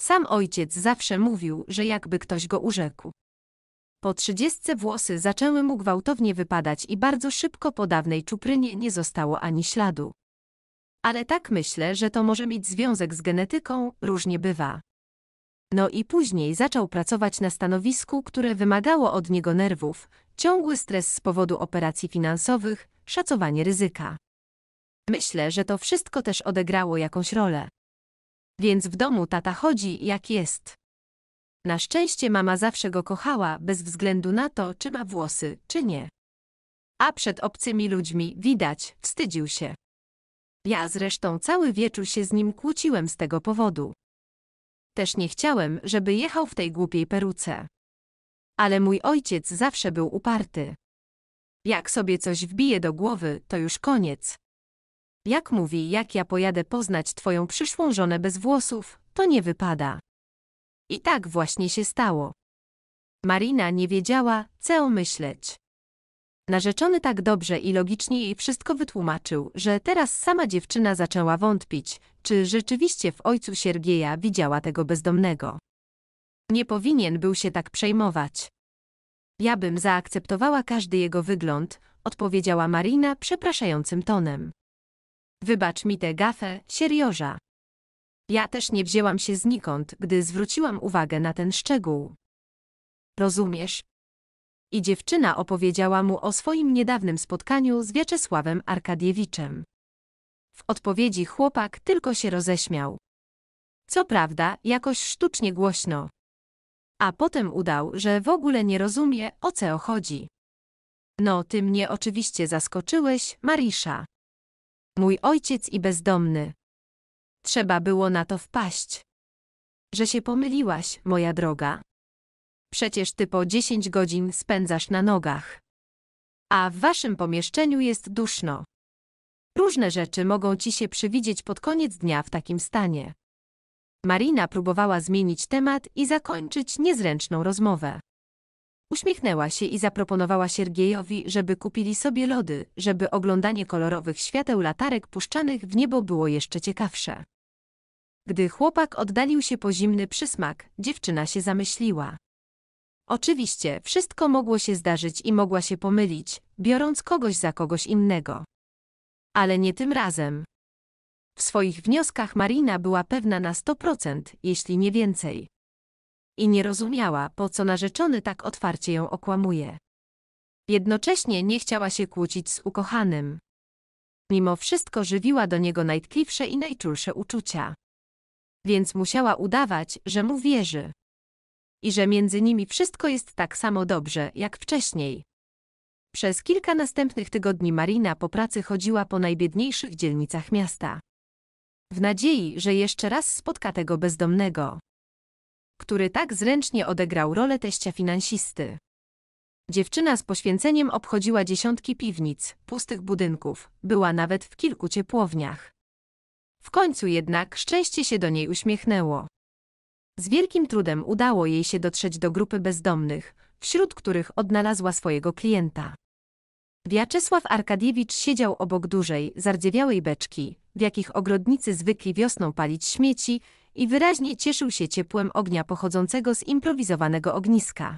Sam ojciec zawsze mówił, że jakby ktoś go urzekł. Po trzydziestce włosy zaczęły mu gwałtownie wypadać i bardzo szybko po dawnej czuprynie nie zostało ani śladu. Ale tak myślę, że to może mieć związek z genetyką, różnie bywa. No i później zaczął pracować na stanowisku, które wymagało od niego nerwów, ciągły stres z powodu operacji finansowych, szacowanie ryzyka. Myślę, że to wszystko też odegrało jakąś rolę. Więc w domu tata chodzi jak jest. Na szczęście mama zawsze go kochała, bez względu na to, czy ma włosy, czy nie. A przed obcymi ludźmi, widać, wstydził się. Ja zresztą cały wieczór się z nim kłóciłem z tego powodu. Też nie chciałem, żeby jechał w tej głupiej peruce. Ale mój ojciec zawsze był uparty. Jak sobie coś wbije do głowy, to już koniec. Jak mówi, jak ja pojadę poznać twoją przyszłą żonę bez włosów, to nie wypada. I tak właśnie się stało. Marina nie wiedziała, co myśleć. Narzeczony tak dobrze i logicznie jej wszystko wytłumaczył, że teraz sama dziewczyna zaczęła wątpić, czy rzeczywiście w ojcu Siergieja widziała tego bezdomnego. Nie powinien był się tak przejmować. Ja bym zaakceptowała każdy jego wygląd, odpowiedziała Marina przepraszającym tonem. Wybacz mi tę gafę, sierioża. Ja też nie wzięłam się znikąd, gdy zwróciłam uwagę na ten szczegół. Rozumiesz? I dziewczyna opowiedziała mu o swoim niedawnym spotkaniu z Wieczesławem Arkadiewiczem. W odpowiedzi chłopak tylko się roześmiał. Co prawda, jakoś sztucznie głośno a potem udał, że w ogóle nie rozumie, o co chodzi. No, ty mnie oczywiście zaskoczyłeś, Marisza. Mój ojciec i bezdomny. Trzeba było na to wpaść. Że się pomyliłaś, moja droga. Przecież ty po 10 godzin spędzasz na nogach. A w waszym pomieszczeniu jest duszno. Różne rzeczy mogą ci się przywidzieć pod koniec dnia w takim stanie. Marina próbowała zmienić temat i zakończyć niezręczną rozmowę. Uśmiechnęła się i zaproponowała Siergiejowi, żeby kupili sobie lody, żeby oglądanie kolorowych świateł latarek puszczanych w niebo było jeszcze ciekawsze. Gdy chłopak oddalił się po zimny przysmak, dziewczyna się zamyśliła. Oczywiście, wszystko mogło się zdarzyć i mogła się pomylić, biorąc kogoś za kogoś innego. Ale nie tym razem. W swoich wnioskach Marina była pewna na 100%, jeśli nie więcej. I nie rozumiała, po co narzeczony tak otwarcie ją okłamuje. Jednocześnie nie chciała się kłócić z ukochanym. Mimo wszystko żywiła do niego najtkliwsze i najczulsze uczucia. Więc musiała udawać, że mu wierzy. I że między nimi wszystko jest tak samo dobrze, jak wcześniej. Przez kilka następnych tygodni Marina po pracy chodziła po najbiedniejszych dzielnicach miasta. W nadziei, że jeszcze raz spotka tego bezdomnego, który tak zręcznie odegrał rolę teścia finansisty. Dziewczyna z poświęceniem obchodziła dziesiątki piwnic, pustych budynków, była nawet w kilku ciepłowniach. W końcu jednak szczęście się do niej uśmiechnęło. Z wielkim trudem udało jej się dotrzeć do grupy bezdomnych, wśród których odnalazła swojego klienta. Wiaczesław Arkadiewicz siedział obok dużej, zardziewiałej beczki, w jakich ogrodnicy zwykli wiosną palić śmieci i wyraźnie cieszył się ciepłem ognia pochodzącego z improwizowanego ogniska.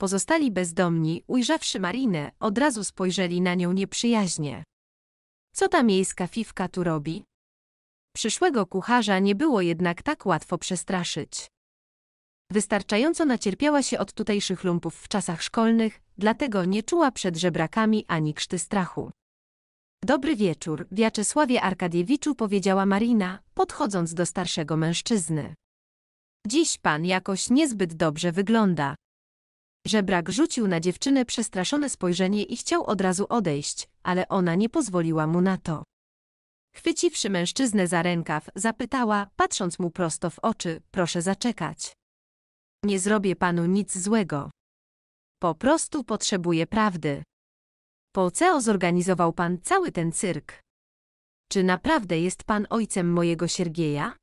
Pozostali bezdomni, ujrzawszy Marinę, od razu spojrzeli na nią nieprzyjaźnie. Co ta miejska fifka tu robi? Przyszłego kucharza nie było jednak tak łatwo przestraszyć. Wystarczająco nacierpiała się od tutejszych lumpów w czasach szkolnych, dlatego nie czuła przed żebrakami ani krzty strachu. Dobry wieczór, Wiaczesławie Arkadiewiczu powiedziała Marina, podchodząc do starszego mężczyzny. Dziś pan jakoś niezbyt dobrze wygląda. Żebrak rzucił na dziewczynę przestraszone spojrzenie i chciał od razu odejść, ale ona nie pozwoliła mu na to. Chwyciwszy mężczyznę za rękaw, zapytała, patrząc mu prosto w oczy, proszę zaczekać. Nie zrobię panu nic złego. Po prostu potrzebuję prawdy. Po co zorganizował pan cały ten cyrk? Czy naprawdę jest pan ojcem mojego Siergieja?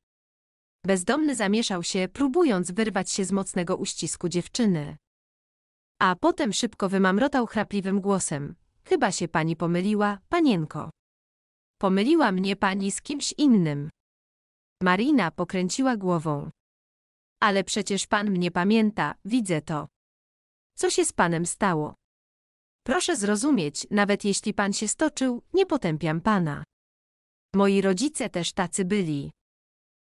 Bezdomny zamieszał się, próbując wyrwać się z mocnego uścisku dziewczyny. A potem szybko wymamrotał chrapliwym głosem. Chyba się pani pomyliła, panienko. Pomyliła mnie pani z kimś innym. Marina pokręciła głową. Ale przecież pan mnie pamięta, widzę to. Co się z panem stało? Proszę zrozumieć, nawet jeśli pan się stoczył, nie potępiam pana. Moi rodzice też tacy byli.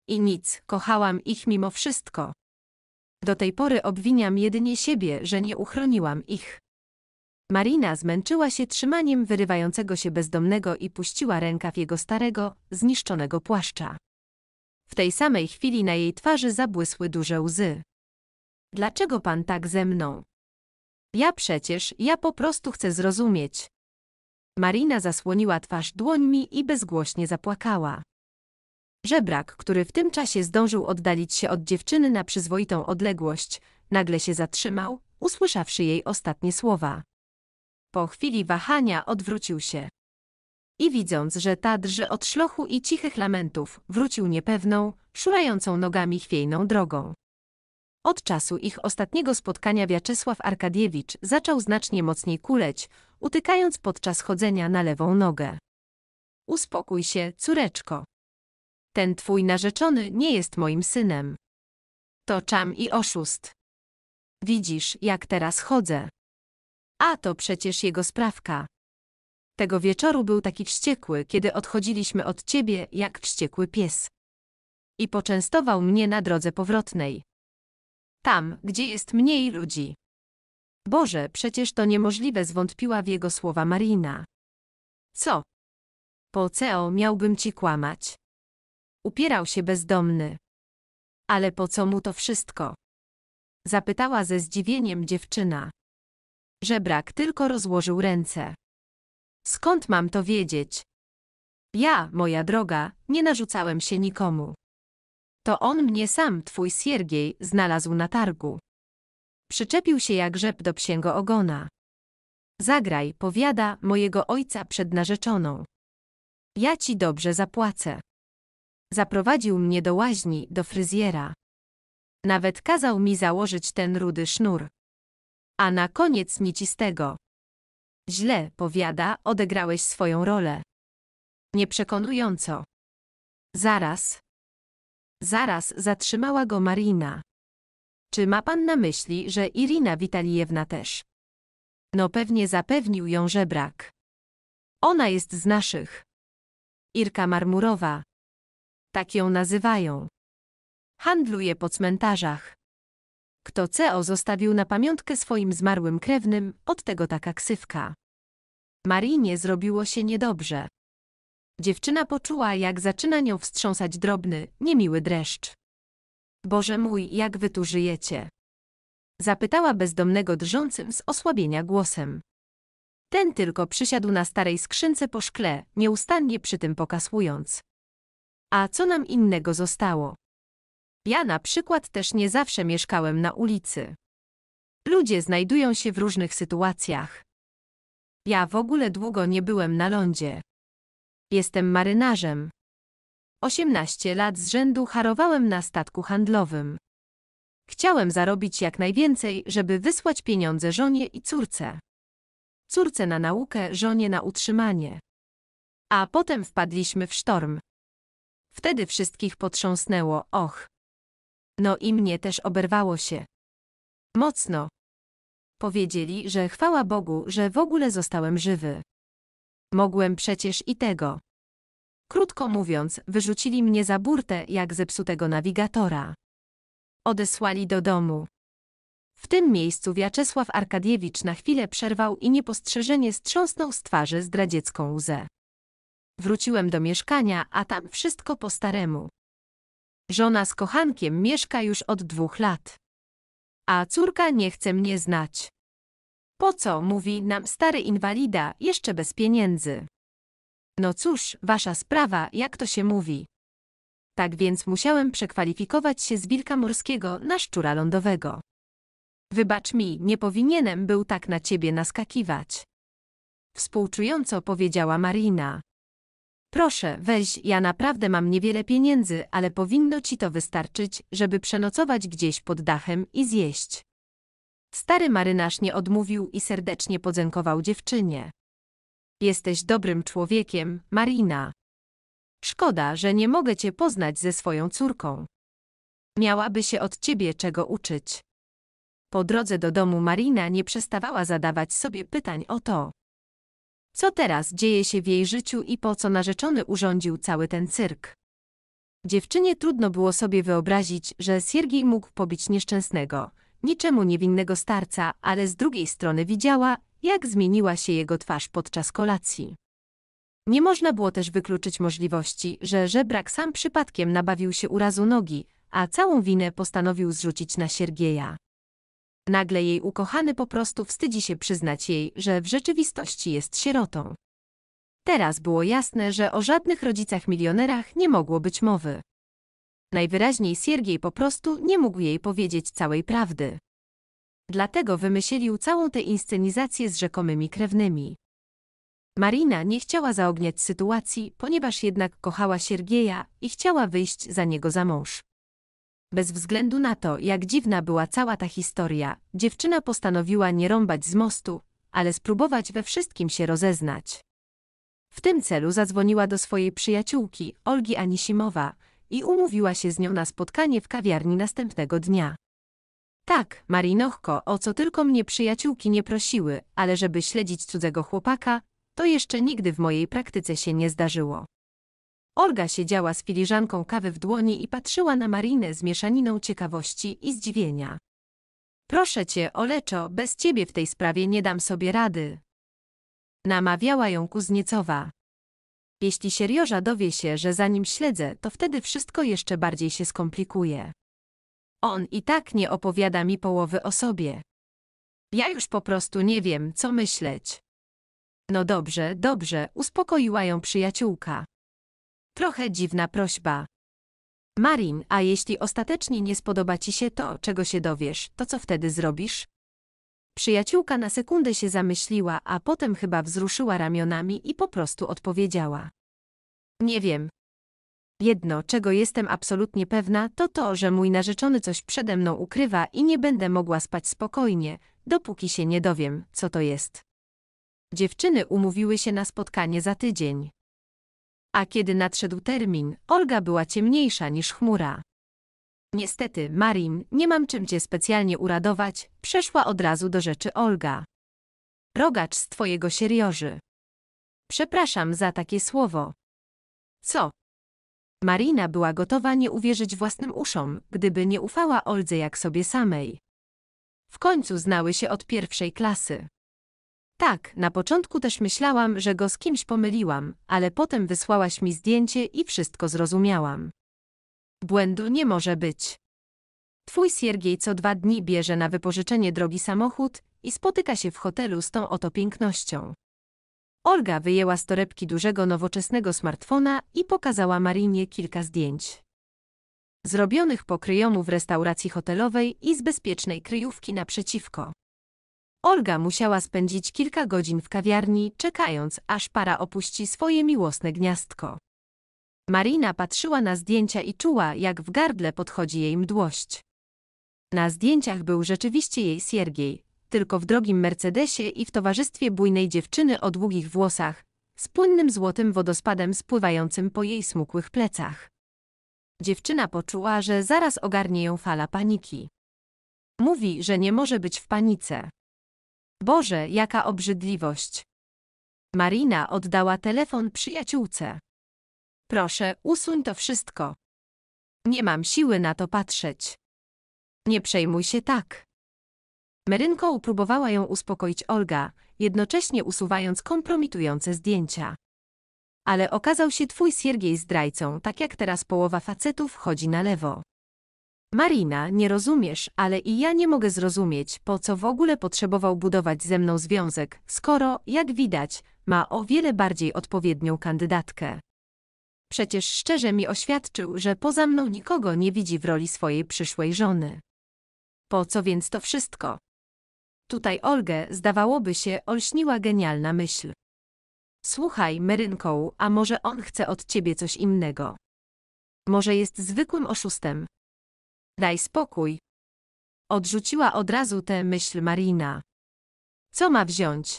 I nic, kochałam ich mimo wszystko. Do tej pory obwiniam jedynie siebie, że nie uchroniłam ich. Marina zmęczyła się trzymaniem wyrywającego się bezdomnego i puściła rękaw jego starego, zniszczonego płaszcza. W tej samej chwili na jej twarzy zabłysły duże łzy. Dlaczego pan tak ze mną? Ja przecież, ja po prostu chcę zrozumieć. Marina zasłoniła twarz dłońmi i bezgłośnie zapłakała. Żebrak, który w tym czasie zdążył oddalić się od dziewczyny na przyzwoitą odległość, nagle się zatrzymał, usłyszawszy jej ostatnie słowa. Po chwili wahania odwrócił się. I widząc, że ta drży od szlochu i cichych lamentów, wrócił niepewną, szurającą nogami chwiejną drogą. Od czasu ich ostatniego spotkania Wiaczesław Arkadiewicz zaczął znacznie mocniej kuleć, utykając podczas chodzenia na lewą nogę. Uspokój się, córeczko. Ten twój narzeczony nie jest moim synem. To czam i oszust. Widzisz, jak teraz chodzę. A to przecież jego sprawka. Tego wieczoru był taki wściekły, kiedy odchodziliśmy od ciebie, jak wściekły pies. I poczęstował mnie na drodze powrotnej tam, gdzie jest mniej ludzi. Boże, przecież to niemożliwe, zwątpiła w jego słowa Marina. Co? Po co miałbym ci kłamać? Upierał się bezdomny. Ale po co mu to wszystko? Zapytała ze zdziwieniem dziewczyna. Żebrak tylko rozłożył ręce. Skąd mam to wiedzieć? Ja, moja droga, nie narzucałem się nikomu. To on mnie sam, twój Siergiej, znalazł na targu. Przyczepił się jak rzep do psiego ogona. Zagraj, powiada, mojego ojca przed narzeczoną. Ja ci dobrze zapłacę. Zaprowadził mnie do łaźni, do fryzjera. Nawet kazał mi założyć ten rudy sznur. A na koniec tego. Źle, powiada, odegrałeś swoją rolę. Nieprzekonująco. Zaraz. Zaraz zatrzymała go Marina. Czy ma pan na myśli, że Irina Witalijewna też? No pewnie zapewnił ją żebrak. Ona jest z naszych. Irka Marmurowa. Tak ją nazywają. Handluje po cmentarzach. Kto CEO zostawił na pamiątkę swoim zmarłym krewnym, od tego taka ksywka. Marinie zrobiło się niedobrze. Dziewczyna poczuła, jak zaczyna nią wstrząsać drobny, niemiły dreszcz. Boże mój, jak wy tu żyjecie? Zapytała bezdomnego drżącym z osłabienia głosem. Ten tylko przysiadł na starej skrzynce po szkle, nieustannie przy tym pokasłując. A co nam innego zostało? Ja na przykład też nie zawsze mieszkałem na ulicy. Ludzie znajdują się w różnych sytuacjach. Ja w ogóle długo nie byłem na lądzie. Jestem marynarzem. 18 lat z rzędu harowałem na statku handlowym. Chciałem zarobić jak najwięcej, żeby wysłać pieniądze żonie i córce. Córce na naukę, żonie na utrzymanie. A potem wpadliśmy w sztorm. Wtedy wszystkich potrząsnęło, och. No i mnie też oberwało się. Mocno. Powiedzieli, że chwała Bogu, że w ogóle zostałem żywy. Mogłem przecież i tego. Krótko mówiąc, wyrzucili mnie za burtę jak zepsutego nawigatora. Odesłali do domu. W tym miejscu Wiaczesław Arkadiewicz na chwilę przerwał i niepostrzeżenie strząsnął z twarzy zdradziecką łzę. Wróciłem do mieszkania, a tam wszystko po staremu. Żona z kochankiem mieszka już od dwóch lat. A córka nie chce mnie znać. Po co mówi nam stary inwalida, jeszcze bez pieniędzy? No cóż, wasza sprawa, jak to się mówi. Tak więc musiałem przekwalifikować się z wilka morskiego na szczura lądowego. Wybacz mi, nie powinienem był tak na ciebie naskakiwać. Współczująco powiedziała Marina. Proszę, weź, ja naprawdę mam niewiele pieniędzy, ale powinno ci to wystarczyć, żeby przenocować gdzieś pod dachem i zjeść. Stary marynarz nie odmówił i serdecznie podziękował dziewczynie. Jesteś dobrym człowiekiem, Marina. Szkoda, że nie mogę cię poznać ze swoją córką. Miałaby się od ciebie czego uczyć. Po drodze do domu Marina nie przestawała zadawać sobie pytań o to, co teraz dzieje się w jej życiu i po co narzeczony urządził cały ten cyrk. Dziewczynie trudno było sobie wyobrazić, że Siergiej mógł pobić nieszczęsnego, niczemu niewinnego starca, ale z drugiej strony widziała, jak zmieniła się jego twarz podczas kolacji. Nie można było też wykluczyć możliwości, że żebrak sam przypadkiem nabawił się urazu nogi, a całą winę postanowił zrzucić na Siergieja. Nagle jej ukochany po prostu wstydzi się przyznać jej, że w rzeczywistości jest sierotą. Teraz było jasne, że o żadnych rodzicach milionerach nie mogło być mowy. Najwyraźniej Siergiej po prostu nie mógł jej powiedzieć całej prawdy. Dlatego wymyślił całą tę inscenizację z rzekomymi krewnymi. Marina nie chciała zaogniać sytuacji, ponieważ jednak kochała Siergieja i chciała wyjść za niego za mąż. Bez względu na to, jak dziwna była cała ta historia, dziewczyna postanowiła nie rąbać z mostu, ale spróbować we wszystkim się rozeznać. W tym celu zadzwoniła do swojej przyjaciółki, Olgi Anisimowa, i umówiła się z nią na spotkanie w kawiarni następnego dnia. Tak, Marinochko, o co tylko mnie przyjaciółki nie prosiły, ale żeby śledzić cudzego chłopaka, to jeszcze nigdy w mojej praktyce się nie zdarzyło. Olga siedziała z filiżanką kawy w dłoni i patrzyła na Marinę z mieszaniną ciekawości i zdziwienia. Proszę cię, Oleczo, bez ciebie w tej sprawie nie dam sobie rady. Namawiała ją Kuzniecowa. Jeśli Serioża dowie się, że za nim śledzę, to wtedy wszystko jeszcze bardziej się skomplikuje. On i tak nie opowiada mi połowy o sobie. Ja już po prostu nie wiem, co myśleć. No dobrze, dobrze, uspokoiła ją przyjaciółka. Trochę dziwna prośba. Marin, a jeśli ostatecznie nie spodoba ci się to, czego się dowiesz, to co wtedy zrobisz? Przyjaciółka na sekundę się zamyśliła, a potem chyba wzruszyła ramionami i po prostu odpowiedziała. Nie wiem. Jedno, czego jestem absolutnie pewna, to to, że mój narzeczony coś przede mną ukrywa i nie będę mogła spać spokojnie, dopóki się nie dowiem, co to jest. Dziewczyny umówiły się na spotkanie za tydzień. A kiedy nadszedł termin, Olga była ciemniejsza niż chmura. Niestety, Marim, nie mam czym cię specjalnie uradować, przeszła od razu do rzeczy Olga. Rogacz z twojego sierioży. Przepraszam za takie słowo. Co? Marina była gotowa nie uwierzyć własnym uszom, gdyby nie ufała Oldze jak sobie samej. W końcu znały się od pierwszej klasy. Tak, na początku też myślałam, że go z kimś pomyliłam, ale potem wysłałaś mi zdjęcie i wszystko zrozumiałam. Błędu nie może być. Twój Siergiej co dwa dni bierze na wypożyczenie drogi samochód i spotyka się w hotelu z tą oto pięknością. Olga wyjęła z torebki dużego nowoczesnego smartfona i pokazała Marinie kilka zdjęć. Zrobionych po kryjomu w restauracji hotelowej i z bezpiecznej kryjówki naprzeciwko. Olga musiała spędzić kilka godzin w kawiarni, czekając, aż para opuści swoje miłosne gniazdko. Marina patrzyła na zdjęcia i czuła, jak w gardle podchodzi jej mdłość. Na zdjęciach był rzeczywiście jej Siergiej, tylko w drogim Mercedesie i w towarzystwie bujnej dziewczyny o długich włosach, z płynnym złotym wodospadem spływającym po jej smukłych plecach. Dziewczyna poczuła, że zaraz ogarnie ją fala paniki. Mówi, że nie może być w panice. Boże, jaka obrzydliwość! Marina oddała telefon przyjaciółce. Proszę, usuń to wszystko. Nie mam siły na to patrzeć. Nie przejmuj się tak. Merynko upróbowała ją uspokoić Olga, jednocześnie usuwając kompromitujące zdjęcia. Ale okazał się twój Siergiej zdrajcą, tak jak teraz połowa facetów chodzi na lewo. Marina, nie rozumiesz, ale i ja nie mogę zrozumieć, po co w ogóle potrzebował budować ze mną związek, skoro, jak widać, ma o wiele bardziej odpowiednią kandydatkę. Przecież szczerze mi oświadczył, że poza mną nikogo nie widzi w roli swojej przyszłej żony. Po co więc to wszystko? Tutaj Olgę, zdawałoby się, olśniła genialna myśl. Słuchaj, Merynką, a może on chce od ciebie coś innego? Może jest zwykłym oszustem? Daj spokój. Odrzuciła od razu tę myśl Marina. Co ma wziąć?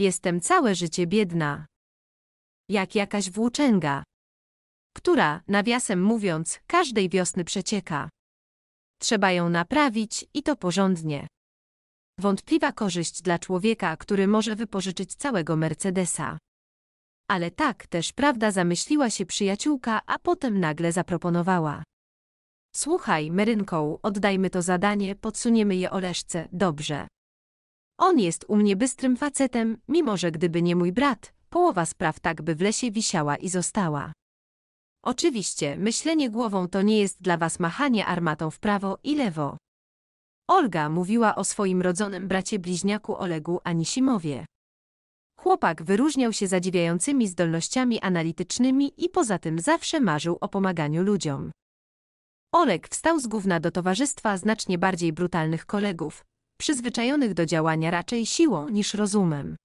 Jestem całe życie biedna, jak jakaś włóczęga, która, nawiasem mówiąc, każdej wiosny przecieka. Trzeba ją naprawić i to porządnie. Wątpliwa korzyść dla człowieka, który może wypożyczyć całego Mercedesa. Ale tak też prawda zamyśliła się przyjaciółka, a potem nagle zaproponowała. Słuchaj, Merynką, oddajmy to zadanie, podsuniemy je Oleszce, dobrze. On jest u mnie bystrym facetem, mimo że gdyby nie mój brat, Połowa spraw tak by w lesie wisiała i została. Oczywiście, myślenie głową to nie jest dla was machanie armatą w prawo i lewo. Olga mówiła o swoim rodzonym bracie bliźniaku Olegu Anisimowie. Chłopak wyróżniał się zadziwiającymi zdolnościami analitycznymi i poza tym zawsze marzył o pomaganiu ludziom. Oleg wstał z gówna do towarzystwa znacznie bardziej brutalnych kolegów, przyzwyczajonych do działania raczej siłą niż rozumem.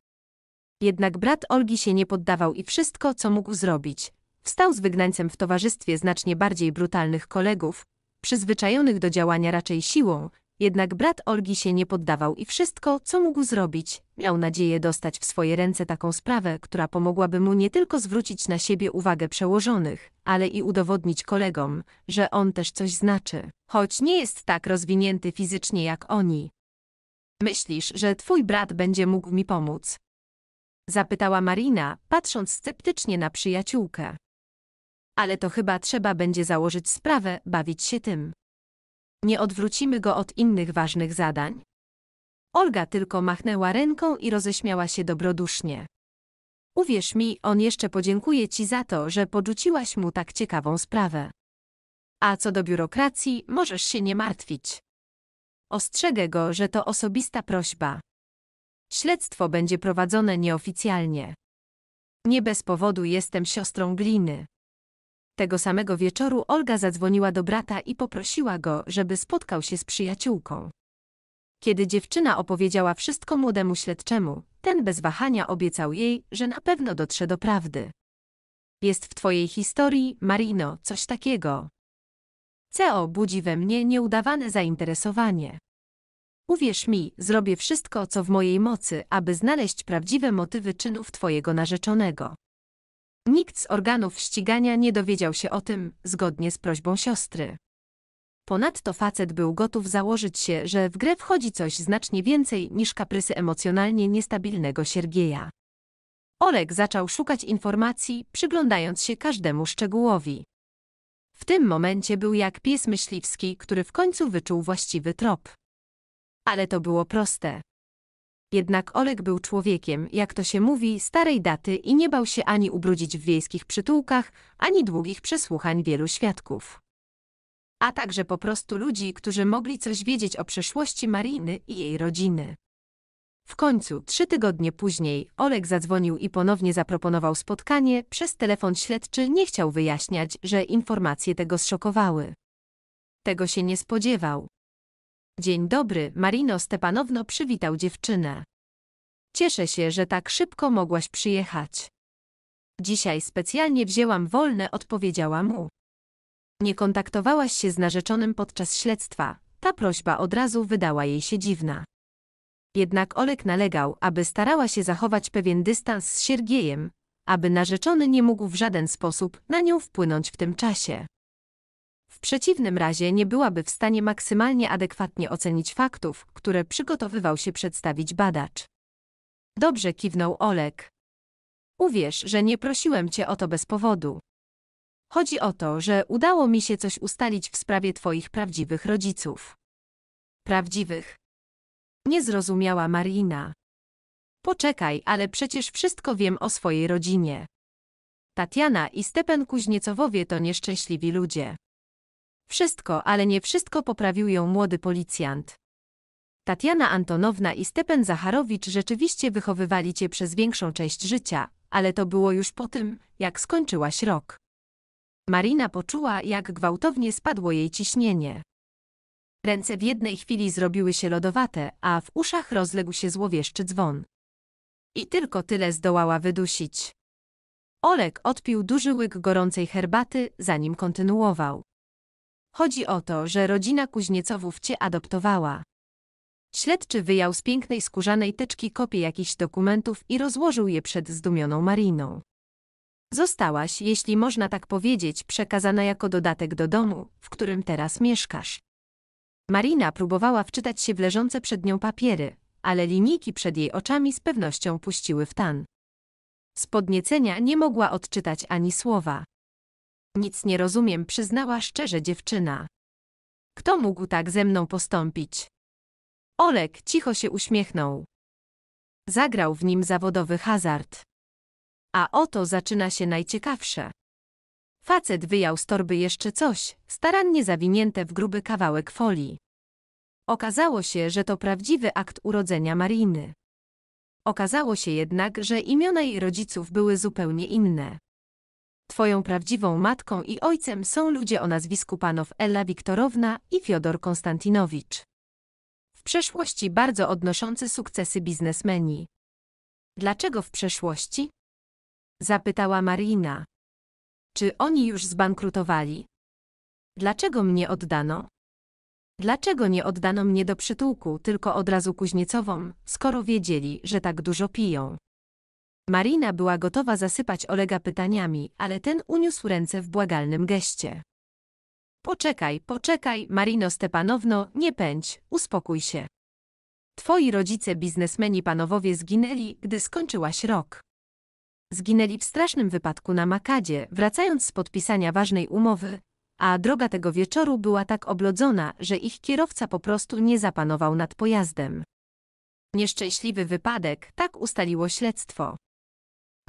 Jednak brat Olgi się nie poddawał i wszystko, co mógł zrobić. Wstał z wygnańcem w towarzystwie znacznie bardziej brutalnych kolegów, przyzwyczajonych do działania raczej siłą, jednak brat Olgi się nie poddawał i wszystko, co mógł zrobić, miał nadzieję dostać w swoje ręce taką sprawę, która pomogłaby mu nie tylko zwrócić na siebie uwagę przełożonych, ale i udowodnić kolegom, że on też coś znaczy, choć nie jest tak rozwinięty fizycznie jak oni. Myślisz, że twój brat będzie mógł mi pomóc? Zapytała Marina, patrząc sceptycznie na przyjaciółkę. Ale to chyba trzeba będzie założyć sprawę, bawić się tym. Nie odwrócimy go od innych ważnych zadań. Olga tylko machnęła ręką i roześmiała się dobrodusznie. Uwierz mi, on jeszcze podziękuje ci za to, że podrzuciłaś mu tak ciekawą sprawę. A co do biurokracji, możesz się nie martwić. Ostrzegę go, że to osobista prośba. Śledztwo będzie prowadzone nieoficjalnie. Nie bez powodu jestem siostrą Gliny. Tego samego wieczoru Olga zadzwoniła do brata i poprosiła go, żeby spotkał się z przyjaciółką. Kiedy dziewczyna opowiedziała wszystko młodemu śledczemu, ten bez wahania obiecał jej, że na pewno dotrze do prawdy. Jest w twojej historii, Marino, coś takiego. CEO budzi we mnie nieudawane zainteresowanie. Uwierz mi, zrobię wszystko, co w mojej mocy, aby znaleźć prawdziwe motywy czynów Twojego narzeczonego. Nikt z organów ścigania nie dowiedział się o tym, zgodnie z prośbą siostry. Ponadto facet był gotów założyć się, że w grę wchodzi coś znacznie więcej niż kaprysy emocjonalnie niestabilnego Siergieja. Olek zaczął szukać informacji, przyglądając się każdemu szczegółowi. W tym momencie był jak pies myśliwski, który w końcu wyczuł właściwy trop ale to było proste. Jednak Olek był człowiekiem, jak to się mówi, starej daty i nie bał się ani ubrudzić w wiejskich przytułkach, ani długich przesłuchań wielu świadków. A także po prostu ludzi, którzy mogli coś wiedzieć o przeszłości Mariny i jej rodziny. W końcu, trzy tygodnie później, Olek zadzwonił i ponownie zaproponował spotkanie. Przez telefon śledczy nie chciał wyjaśniać, że informacje tego zszokowały. Tego się nie spodziewał. Dzień dobry, Marino Stepanowno przywitał dziewczynę. Cieszę się, że tak szybko mogłaś przyjechać. Dzisiaj specjalnie wzięłam wolne, odpowiedziała mu. Nie kontaktowałaś się z narzeczonym podczas śledztwa. Ta prośba od razu wydała jej się dziwna. Jednak Olek nalegał, aby starała się zachować pewien dystans z Siergiejem, aby narzeczony nie mógł w żaden sposób na nią wpłynąć w tym czasie. W przeciwnym razie nie byłaby w stanie maksymalnie adekwatnie ocenić faktów, które przygotowywał się przedstawić badacz. Dobrze kiwnął Olek. Uwierz, że nie prosiłem cię o to bez powodu. Chodzi o to, że udało mi się coś ustalić w sprawie twoich prawdziwych rodziców. Prawdziwych. Nie zrozumiała Marina. Poczekaj, ale przecież wszystko wiem o swojej rodzinie. Tatiana i Stepen Kuźniecowowie to nieszczęśliwi ludzie. Wszystko, ale nie wszystko poprawił ją młody policjant. Tatiana Antonowna i Stepen Zacharowicz rzeczywiście wychowywali cię przez większą część życia, ale to było już po tym, jak skończyłaś rok. Marina poczuła, jak gwałtownie spadło jej ciśnienie. Ręce w jednej chwili zrobiły się lodowate, a w uszach rozległ się złowieszczy dzwon. I tylko tyle zdołała wydusić. Olek odpił duży łyk gorącej herbaty, zanim kontynuował. Chodzi o to, że rodzina Kuźniecowów cię adoptowała. Śledczy wyjął z pięknej skórzanej teczki kopię jakichś dokumentów i rozłożył je przed zdumioną Mariną. Zostałaś, jeśli można tak powiedzieć, przekazana jako dodatek do domu, w którym teraz mieszkasz. Marina próbowała wczytać się w leżące przed nią papiery, ale linijki przed jej oczami z pewnością puściły w tan. Z podniecenia nie mogła odczytać ani słowa. Nic nie rozumiem, przyznała szczerze dziewczyna. Kto mógł tak ze mną postąpić? Olek cicho się uśmiechnął. Zagrał w nim zawodowy hazard. A oto zaczyna się najciekawsze. Facet wyjął z torby jeszcze coś, starannie zawinięte w gruby kawałek folii. Okazało się, że to prawdziwy akt urodzenia Mariny. Okazało się jednak, że imiona jej rodziców były zupełnie inne. Twoją prawdziwą matką i ojcem są ludzie o nazwisku panów Ella Wiktorowna i Fiodor Konstantinowicz. W przeszłości bardzo odnoszący sukcesy biznesmeni. Dlaczego w przeszłości? Zapytała Marina. Czy oni już zbankrutowali? Dlaczego mnie oddano? Dlaczego nie oddano mnie do przytułku, tylko od razu Kuźniecową, skoro wiedzieli, że tak dużo piją? Marina była gotowa zasypać Olega pytaniami, ale ten uniósł ręce w błagalnym geście. Poczekaj, poczekaj, Marino Stepanowno, nie pędź, uspokój się. Twoi rodzice biznesmeni panowowie zginęli, gdy skończyłaś rok. Zginęli w strasznym wypadku na Makadzie, wracając z podpisania ważnej umowy, a droga tego wieczoru była tak oblodzona, że ich kierowca po prostu nie zapanował nad pojazdem. Nieszczęśliwy wypadek, tak ustaliło śledztwo.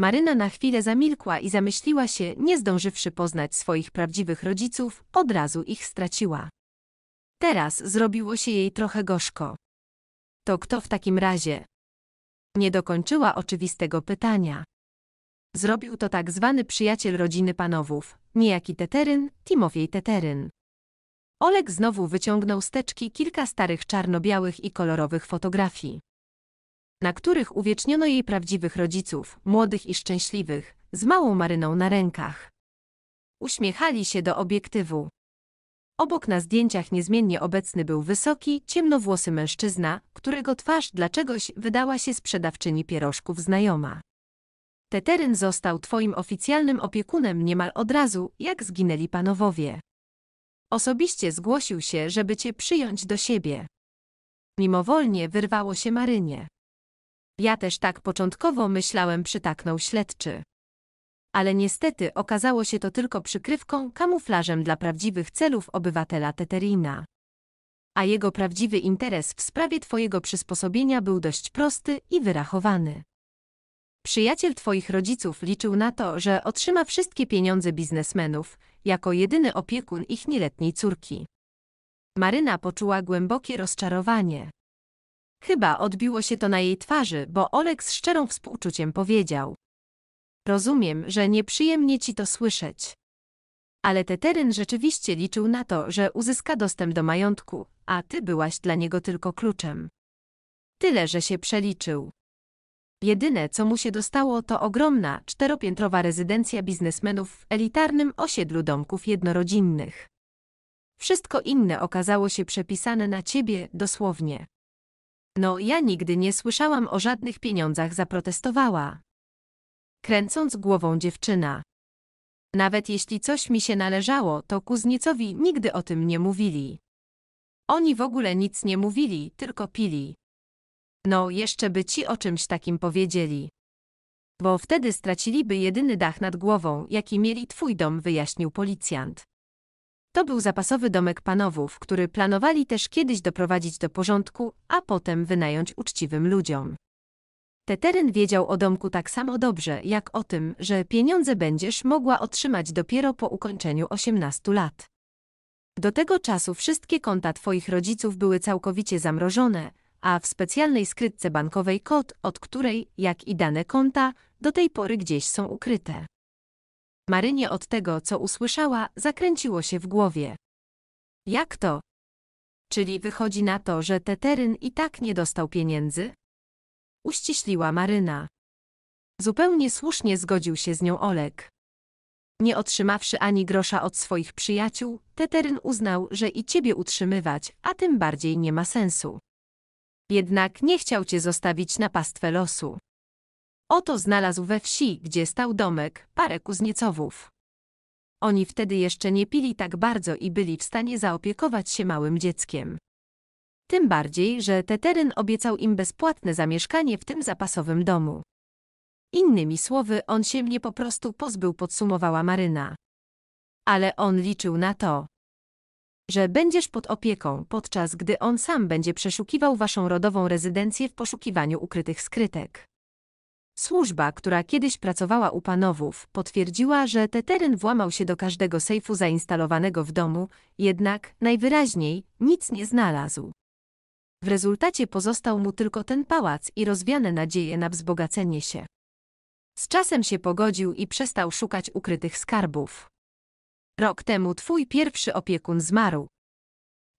Maryna na chwilę zamilkła i zamyśliła się, nie zdążywszy poznać swoich prawdziwych rodziców, od razu ich straciła. Teraz zrobiło się jej trochę gorzko. To kto w takim razie? Nie dokończyła oczywistego pytania. Zrobił to tak zwany przyjaciel rodziny panowów, niejaki Teteryn, Timowiej Teteryn. Olek znowu wyciągnął z teczki kilka starych czarno-białych i kolorowych fotografii na których uwieczniono jej prawdziwych rodziców, młodych i szczęśliwych, z małą maryną na rękach. Uśmiechali się do obiektywu. Obok na zdjęciach niezmiennie obecny był wysoki, ciemnowłosy mężczyzna, którego twarz dla czegoś wydała się sprzedawczyni pierożków znajoma. Teteryn został twoim oficjalnym opiekunem niemal od razu, jak zginęli panowowie. Osobiście zgłosił się, żeby cię przyjąć do siebie. Mimowolnie wyrwało się Marynie. Ja też tak początkowo myślałem, przytaknął śledczy. Ale niestety okazało się to tylko przykrywką, kamuflażem dla prawdziwych celów obywatela Teterina. A jego prawdziwy interes w sprawie twojego przysposobienia był dość prosty i wyrachowany. Przyjaciel twoich rodziców liczył na to, że otrzyma wszystkie pieniądze biznesmenów, jako jedyny opiekun ich nieletniej córki. Maryna poczuła głębokie rozczarowanie. Chyba odbiło się to na jej twarzy, bo Olek z szczerą współczuciem powiedział. Rozumiem, że nieprzyjemnie ci to słyszeć. Ale Teteryn rzeczywiście liczył na to, że uzyska dostęp do majątku, a ty byłaś dla niego tylko kluczem. Tyle, że się przeliczył. Jedyne, co mu się dostało, to ogromna, czteropiętrowa rezydencja biznesmenów w elitarnym osiedlu domków jednorodzinnych. Wszystko inne okazało się przepisane na ciebie dosłownie. No, ja nigdy nie słyszałam o żadnych pieniądzach, zaprotestowała. Kręcąc głową dziewczyna. Nawet jeśli coś mi się należało, to kuznicowi nigdy o tym nie mówili. Oni w ogóle nic nie mówili, tylko pili. No, jeszcze by ci o czymś takim powiedzieli. Bo wtedy straciliby jedyny dach nad głową, jaki mieli twój dom, wyjaśnił policjant. To był zapasowy domek panowów, który planowali też kiedyś doprowadzić do porządku, a potem wynająć uczciwym ludziom. Teteryn wiedział o domku tak samo dobrze, jak o tym, że pieniądze będziesz mogła otrzymać dopiero po ukończeniu 18 lat. Do tego czasu wszystkie konta twoich rodziców były całkowicie zamrożone, a w specjalnej skrytce bankowej kod, od której, jak i dane konta, do tej pory gdzieś są ukryte. Marynie od tego, co usłyszała, zakręciło się w głowie. Jak to? Czyli wychodzi na to, że Teteryn i tak nie dostał pieniędzy? Uściśliła Maryna. Zupełnie słusznie zgodził się z nią Olek. Nie otrzymawszy ani grosza od swoich przyjaciół, Teteryn uznał, że i ciebie utrzymywać, a tym bardziej nie ma sensu. Jednak nie chciał cię zostawić na pastwę losu. Oto znalazł we wsi, gdzie stał domek, parę kuzniecowów. Oni wtedy jeszcze nie pili tak bardzo i byli w stanie zaopiekować się małym dzieckiem. Tym bardziej, że Teteryn obiecał im bezpłatne zamieszkanie w tym zapasowym domu. Innymi słowy, on się mnie po prostu pozbył, podsumowała Maryna. Ale on liczył na to, że będziesz pod opieką, podczas gdy on sam będzie przeszukiwał waszą rodową rezydencję w poszukiwaniu ukrytych skrytek. Służba, która kiedyś pracowała u panowów, potwierdziła, że Teteryn włamał się do każdego sejfu zainstalowanego w domu, jednak, najwyraźniej, nic nie znalazł. W rezultacie pozostał mu tylko ten pałac i rozwiane nadzieje na wzbogacenie się. Z czasem się pogodził i przestał szukać ukrytych skarbów. Rok temu twój pierwszy opiekun zmarł.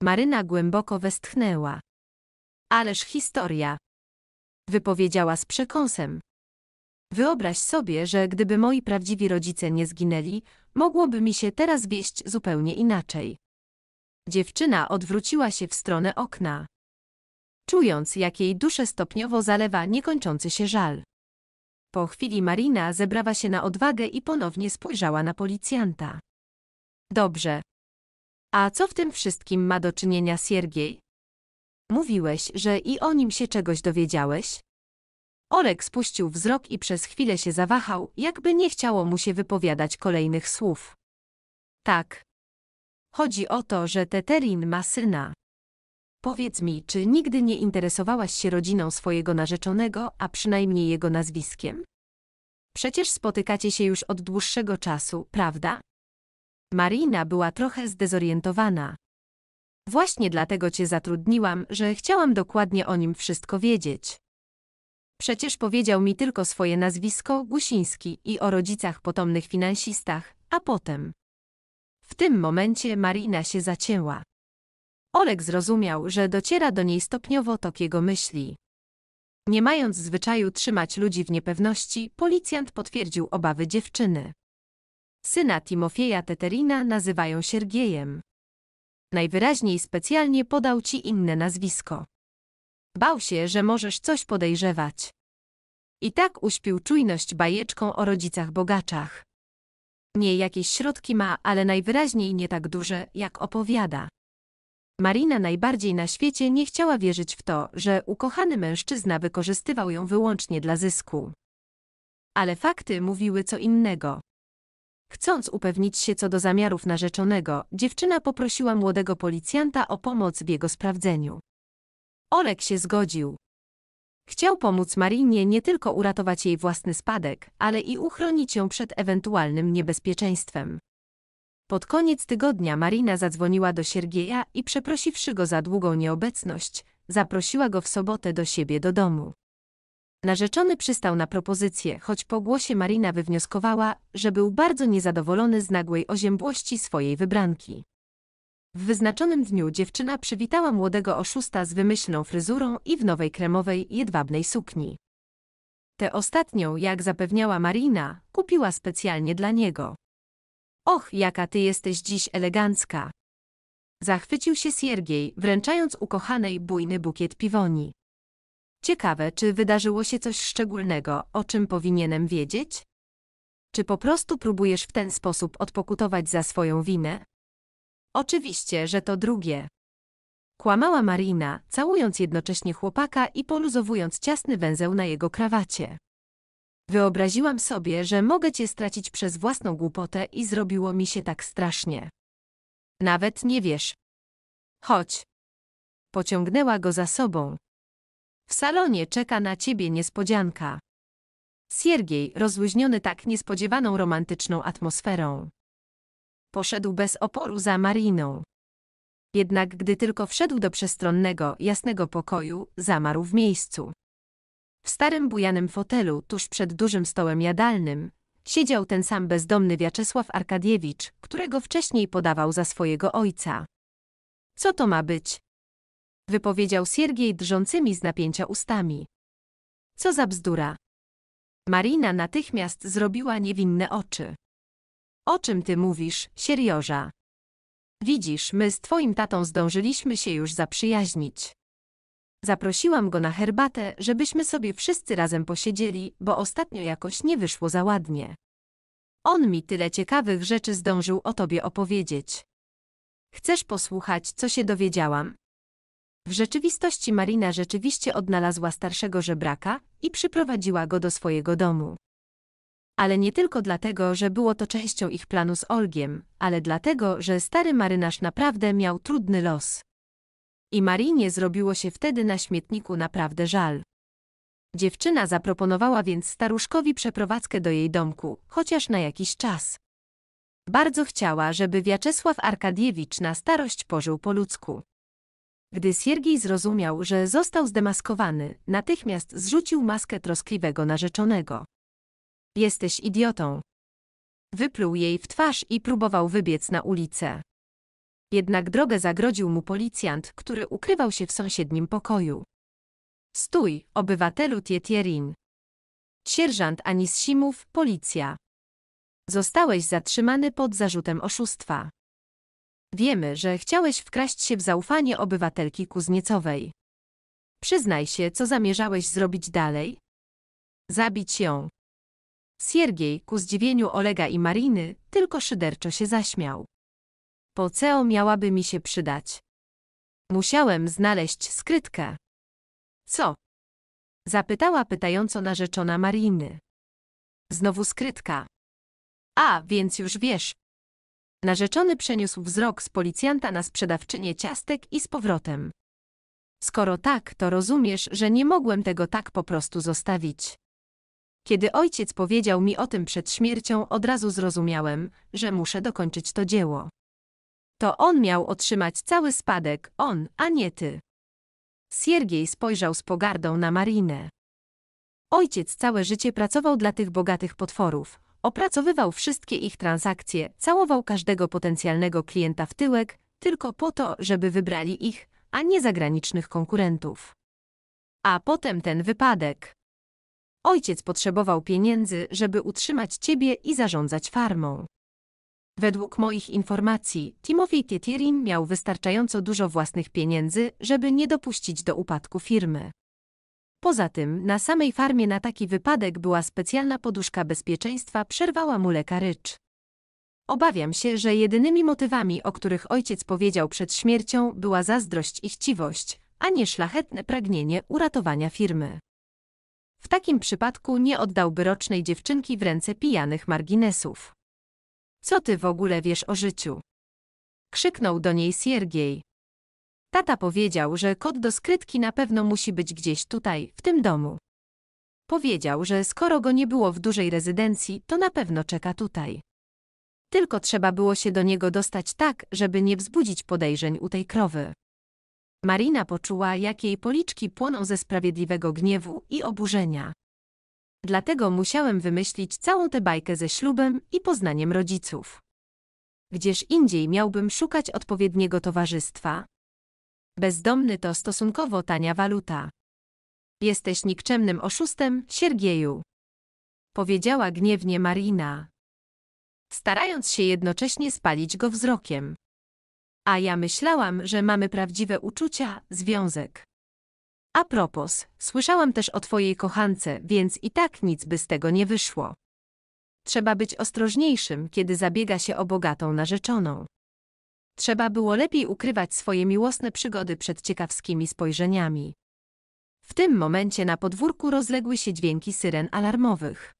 Maryna głęboko westchnęła. Ależ historia. Wypowiedziała z przekąsem. Wyobraź sobie, że gdyby moi prawdziwi rodzice nie zginęli, mogłoby mi się teraz wieść zupełnie inaczej. Dziewczyna odwróciła się w stronę okna, czując, jak jej duszę stopniowo zalewa niekończący się żal. Po chwili Marina zebrała się na odwagę i ponownie spojrzała na policjanta. Dobrze. A co w tym wszystkim ma do czynienia Siergiej? Mówiłeś, że i o nim się czegoś dowiedziałeś? Olek spuścił wzrok i przez chwilę się zawahał, jakby nie chciało mu się wypowiadać kolejnych słów. Tak. Chodzi o to, że Teterin ma syna. Powiedz mi, czy nigdy nie interesowałaś się rodziną swojego narzeczonego, a przynajmniej jego nazwiskiem? Przecież spotykacie się już od dłuższego czasu, prawda? Marina była trochę zdezorientowana. Właśnie dlatego cię zatrudniłam, że chciałam dokładnie o nim wszystko wiedzieć. Przecież powiedział mi tylko swoje nazwisko, Gusiński, i o rodzicach potomnych finansistach, a potem. W tym momencie Marina się zacięła. Olek zrozumiał, że dociera do niej stopniowo tok jego myśli. Nie mając zwyczaju trzymać ludzi w niepewności, policjant potwierdził obawy dziewczyny. Syna Timofieja Teterina nazywają Siergiejem. Najwyraźniej specjalnie podał ci inne nazwisko. Bał się, że możesz coś podejrzewać. I tak uśpił czujność bajeczką o rodzicach bogaczach. Nie jakieś środki ma, ale najwyraźniej nie tak duże, jak opowiada. Marina najbardziej na świecie nie chciała wierzyć w to, że ukochany mężczyzna wykorzystywał ją wyłącznie dla zysku. Ale fakty mówiły co innego. Chcąc upewnić się co do zamiarów narzeczonego, dziewczyna poprosiła młodego policjanta o pomoc w jego sprawdzeniu. Olek się zgodził. Chciał pomóc Marinie nie tylko uratować jej własny spadek, ale i uchronić ją przed ewentualnym niebezpieczeństwem. Pod koniec tygodnia Marina zadzwoniła do Siergieja i przeprosiwszy go za długą nieobecność, zaprosiła go w sobotę do siebie do domu. Narzeczony przystał na propozycję, choć po głosie Marina wywnioskowała, że był bardzo niezadowolony z nagłej oziębłości swojej wybranki. W wyznaczonym dniu dziewczyna przywitała młodego oszusta z wymyślną fryzurą i w nowej kremowej, jedwabnej sukni. Tę ostatnią, jak zapewniała Marina, kupiła specjalnie dla niego. Och, jaka ty jesteś dziś elegancka! Zachwycił się Siergiej, wręczając ukochanej bujny bukiet piwoni. Ciekawe, czy wydarzyło się coś szczególnego, o czym powinienem wiedzieć? Czy po prostu próbujesz w ten sposób odpokutować za swoją winę? Oczywiście, że to drugie. Kłamała Marina, całując jednocześnie chłopaka i poluzowując ciasny węzeł na jego krawacie. Wyobraziłam sobie, że mogę cię stracić przez własną głupotę i zrobiło mi się tak strasznie. Nawet nie wiesz. Chodź. Pociągnęła go za sobą. W salonie czeka na ciebie niespodzianka. Siergiej, rozluźniony tak niespodziewaną romantyczną atmosferą poszedł bez oporu za Mariną. Jednak gdy tylko wszedł do przestronnego, jasnego pokoju, zamarł w miejscu. W starym bujanym fotelu, tuż przed dużym stołem jadalnym, siedział ten sam bezdomny Wiaczesław Arkadiewicz, którego wcześniej podawał za swojego ojca. Co to ma być? Wypowiedział Siergiej drżącymi z napięcia ustami. Co za bzdura. Marina natychmiast zrobiła niewinne oczy. O czym ty mówisz, Sierioża? Widzisz, my z twoim tatą zdążyliśmy się już zaprzyjaźnić. Zaprosiłam go na herbatę, żebyśmy sobie wszyscy razem posiedzieli, bo ostatnio jakoś nie wyszło za ładnie. On mi tyle ciekawych rzeczy zdążył o tobie opowiedzieć. Chcesz posłuchać, co się dowiedziałam? W rzeczywistości Marina rzeczywiście odnalazła starszego żebraka i przyprowadziła go do swojego domu ale nie tylko dlatego, że było to częścią ich planu z Olgiem, ale dlatego, że stary marynarz naprawdę miał trudny los. I Marinie zrobiło się wtedy na śmietniku naprawdę żal. Dziewczyna zaproponowała więc staruszkowi przeprowadzkę do jej domku, chociaż na jakiś czas. Bardzo chciała, żeby Wiaczesław Arkadiewicz na starość pożył po ludzku. Gdy Siergiej zrozumiał, że został zdemaskowany, natychmiast zrzucił maskę troskliwego narzeczonego. Jesteś idiotą. Wypluł jej w twarz i próbował wybiec na ulicę. Jednak drogę zagrodził mu policjant, który ukrywał się w sąsiednim pokoju. Stój, obywatelu Tietierin. Sierżant Anis Simów, policja. Zostałeś zatrzymany pod zarzutem oszustwa. Wiemy, że chciałeś wkraść się w zaufanie obywatelki Kuzniecowej. Przyznaj się, co zamierzałeś zrobić dalej? Zabić ją. Siergiej, ku zdziwieniu Olega i Mariny, tylko szyderczo się zaśmiał. Poceo miałaby mi się przydać. Musiałem znaleźć skrytkę. Co? Zapytała pytająco narzeczona Mariny. Znowu skrytka. A, więc już wiesz. Narzeczony przeniósł wzrok z policjanta na sprzedawczynię ciastek i z powrotem. Skoro tak, to rozumiesz, że nie mogłem tego tak po prostu zostawić. Kiedy ojciec powiedział mi o tym przed śmiercią, od razu zrozumiałem, że muszę dokończyć to dzieło. To on miał otrzymać cały spadek, on, a nie ty. Siergiej spojrzał z pogardą na Marinę. Ojciec całe życie pracował dla tych bogatych potworów, opracowywał wszystkie ich transakcje, całował każdego potencjalnego klienta w tyłek, tylko po to, żeby wybrali ich, a nie zagranicznych konkurentów. A potem ten wypadek. Ojciec potrzebował pieniędzy, żeby utrzymać ciebie i zarządzać farmą. Według moich informacji, Timothy Tietirin miał wystarczająco dużo własnych pieniędzy, żeby nie dopuścić do upadku firmy. Poza tym, na samej farmie na taki wypadek była specjalna poduszka bezpieczeństwa, przerwała mu lekarycz. Obawiam się, że jedynymi motywami, o których ojciec powiedział przed śmiercią, była zazdrość i chciwość, a nie szlachetne pragnienie uratowania firmy. W takim przypadku nie oddałby rocznej dziewczynki w ręce pijanych marginesów. Co ty w ogóle wiesz o życiu? Krzyknął do niej Siergiej. Tata powiedział, że kot do skrytki na pewno musi być gdzieś tutaj, w tym domu. Powiedział, że skoro go nie było w dużej rezydencji, to na pewno czeka tutaj. Tylko trzeba było się do niego dostać tak, żeby nie wzbudzić podejrzeń u tej krowy. Marina poczuła, jak jej policzki płoną ze sprawiedliwego gniewu i oburzenia. Dlatego musiałem wymyślić całą tę bajkę ze ślubem i poznaniem rodziców. Gdzież indziej miałbym szukać odpowiedniego towarzystwa? Bezdomny to stosunkowo tania waluta. Jesteś nikczemnym oszustem, Siergieju. Powiedziała gniewnie Marina, starając się jednocześnie spalić go wzrokiem. A ja myślałam, że mamy prawdziwe uczucia, związek. A propos, słyszałam też o twojej kochance, więc i tak nic by z tego nie wyszło. Trzeba być ostrożniejszym, kiedy zabiega się o bogatą narzeczoną. Trzeba było lepiej ukrywać swoje miłosne przygody przed ciekawskimi spojrzeniami. W tym momencie na podwórku rozległy się dźwięki syren alarmowych.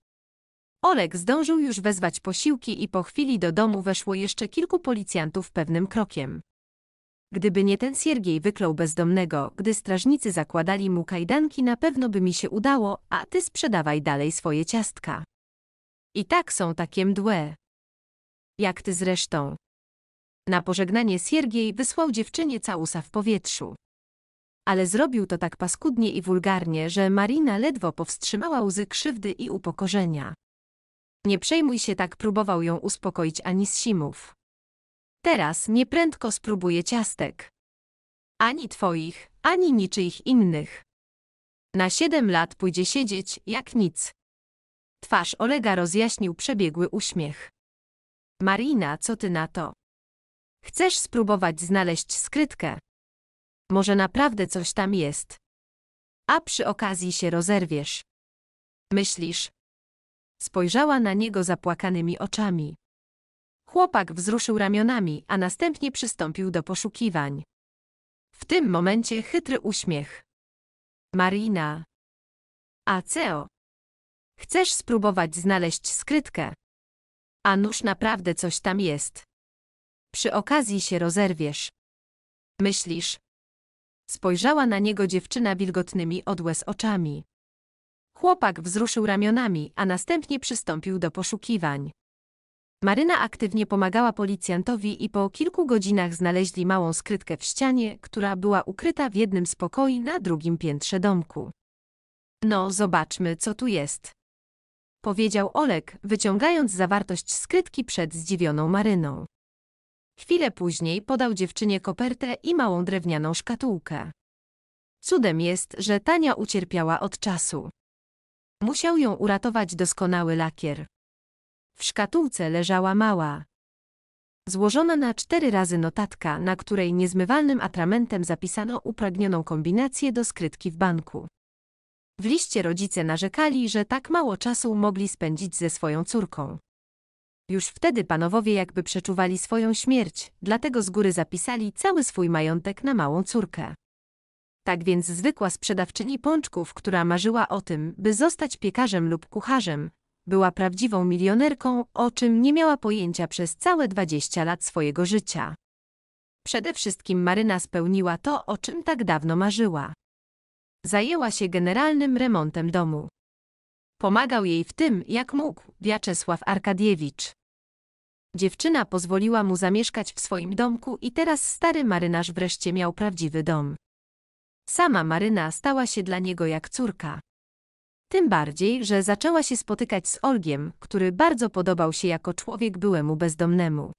Olek zdążył już wezwać posiłki i po chwili do domu weszło jeszcze kilku policjantów pewnym krokiem. Gdyby nie ten Siergiej wyklął bezdomnego, gdy strażnicy zakładali mu kajdanki, na pewno by mi się udało, a ty sprzedawaj dalej swoje ciastka. I tak są takie mdłe. Jak ty zresztą. Na pożegnanie Siergiej wysłał dziewczynie całusa w powietrzu. Ale zrobił to tak paskudnie i wulgarnie, że Marina ledwo powstrzymała łzy krzywdy i upokorzenia. Nie przejmuj się tak próbował ją uspokoić Simów. Teraz nieprędko spróbuję ciastek. Ani twoich, ani niczyich innych. Na siedem lat pójdzie siedzieć, jak nic. Twarz Olega rozjaśnił przebiegły uśmiech. Marina, co ty na to? Chcesz spróbować znaleźć skrytkę? Może naprawdę coś tam jest. A przy okazji się rozerwiesz. Myślisz, Spojrzała na niego zapłakanymi oczami. Chłopak wzruszył ramionami, a następnie przystąpił do poszukiwań. W tym momencie chytry uśmiech. Marina. Aceo. Chcesz spróbować znaleźć skrytkę? A nuż naprawdę coś tam jest. Przy okazji się rozerwiesz. Myślisz? Spojrzała na niego dziewczyna wilgotnymi od łez oczami. Chłopak wzruszył ramionami, a następnie przystąpił do poszukiwań. Maryna aktywnie pomagała policjantowi i po kilku godzinach znaleźli małą skrytkę w ścianie, która była ukryta w jednym z pokoi na drugim piętrze domku. No, zobaczmy, co tu jest. Powiedział Olek, wyciągając zawartość skrytki przed zdziwioną Maryną. Chwilę później podał dziewczynie kopertę i małą drewnianą szkatułkę. Cudem jest, że Tania ucierpiała od czasu. Musiał ją uratować doskonały lakier. W szkatułce leżała mała. Złożona na cztery razy notatka, na której niezmywalnym atramentem zapisano upragnioną kombinację do skrytki w banku. W liście rodzice narzekali, że tak mało czasu mogli spędzić ze swoją córką. Już wtedy panowowie jakby przeczuwali swoją śmierć, dlatego z góry zapisali cały swój majątek na małą córkę. Tak więc zwykła sprzedawczyni pączków, która marzyła o tym, by zostać piekarzem lub kucharzem, była prawdziwą milionerką, o czym nie miała pojęcia przez całe 20 lat swojego życia. Przede wszystkim Maryna spełniła to, o czym tak dawno marzyła. Zajęła się generalnym remontem domu. Pomagał jej w tym, jak mógł, Wiaczesław Arkadiewicz. Dziewczyna pozwoliła mu zamieszkać w swoim domku i teraz stary marynarz wreszcie miał prawdziwy dom. Sama Maryna stała się dla niego jak córka. Tym bardziej, że zaczęła się spotykać z Olgiem, który bardzo podobał się jako człowiek byłemu bezdomnemu.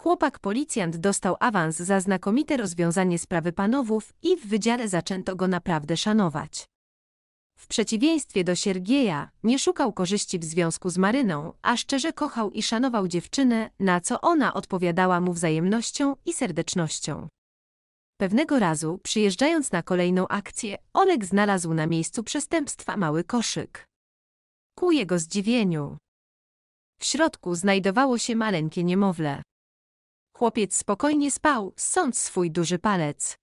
Chłopak policjant dostał awans za znakomite rozwiązanie sprawy panowów i w wydziale zaczęto go naprawdę szanować. W przeciwieństwie do Siergieja, nie szukał korzyści w związku z Maryną, a szczerze kochał i szanował dziewczynę, na co ona odpowiadała mu wzajemnością i serdecznością. Pewnego razu, przyjeżdżając na kolejną akcję, Oleg znalazł na miejscu przestępstwa mały koszyk. Ku jego zdziwieniu. W środku znajdowało się maleńkie niemowlę. Chłopiec spokojnie spał, sąc swój duży palec.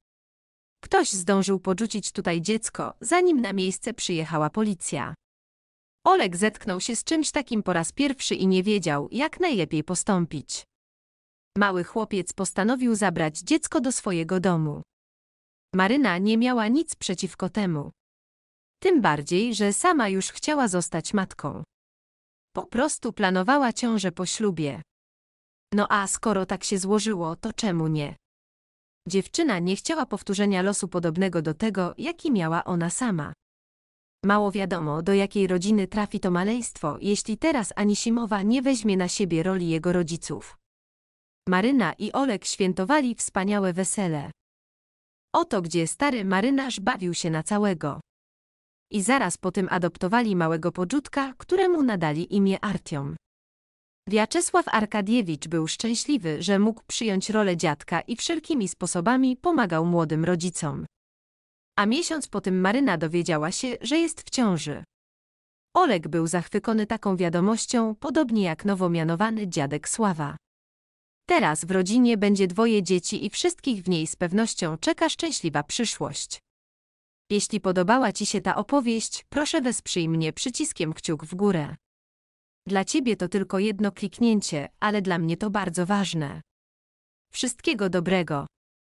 Ktoś zdążył porzucić tutaj dziecko, zanim na miejsce przyjechała policja. Oleg zetknął się z czymś takim po raz pierwszy i nie wiedział, jak najlepiej postąpić. Mały chłopiec postanowił zabrać dziecko do swojego domu. Maryna nie miała nic przeciwko temu. Tym bardziej, że sama już chciała zostać matką. Po prostu planowała ciążę po ślubie. No a skoro tak się złożyło, to czemu nie? Dziewczyna nie chciała powtórzenia losu podobnego do tego, jaki miała ona sama. Mało wiadomo, do jakiej rodziny trafi to maleństwo, jeśli teraz Anisimowa nie weźmie na siebie roli jego rodziców. Maryna i Olek świętowali wspaniałe wesele. Oto gdzie stary marynarz bawił się na całego. I zaraz po tym adoptowali małego podrzutka, któremu nadali imię Artiom. Wiaczesław Arkadiewicz był szczęśliwy, że mógł przyjąć rolę dziadka i wszelkimi sposobami pomagał młodym rodzicom. A miesiąc po tym Maryna dowiedziała się, że jest w ciąży. Olek był zachwycony taką wiadomością, podobnie jak nowo mianowany dziadek Sława. Teraz w rodzinie będzie dwoje dzieci i wszystkich w niej z pewnością czeka szczęśliwa przyszłość. Jeśli podobała Ci się ta opowieść, proszę wesprzyj mnie przyciskiem kciuk w górę. Dla Ciebie to tylko jedno kliknięcie, ale dla mnie to bardzo ważne. Wszystkiego dobrego.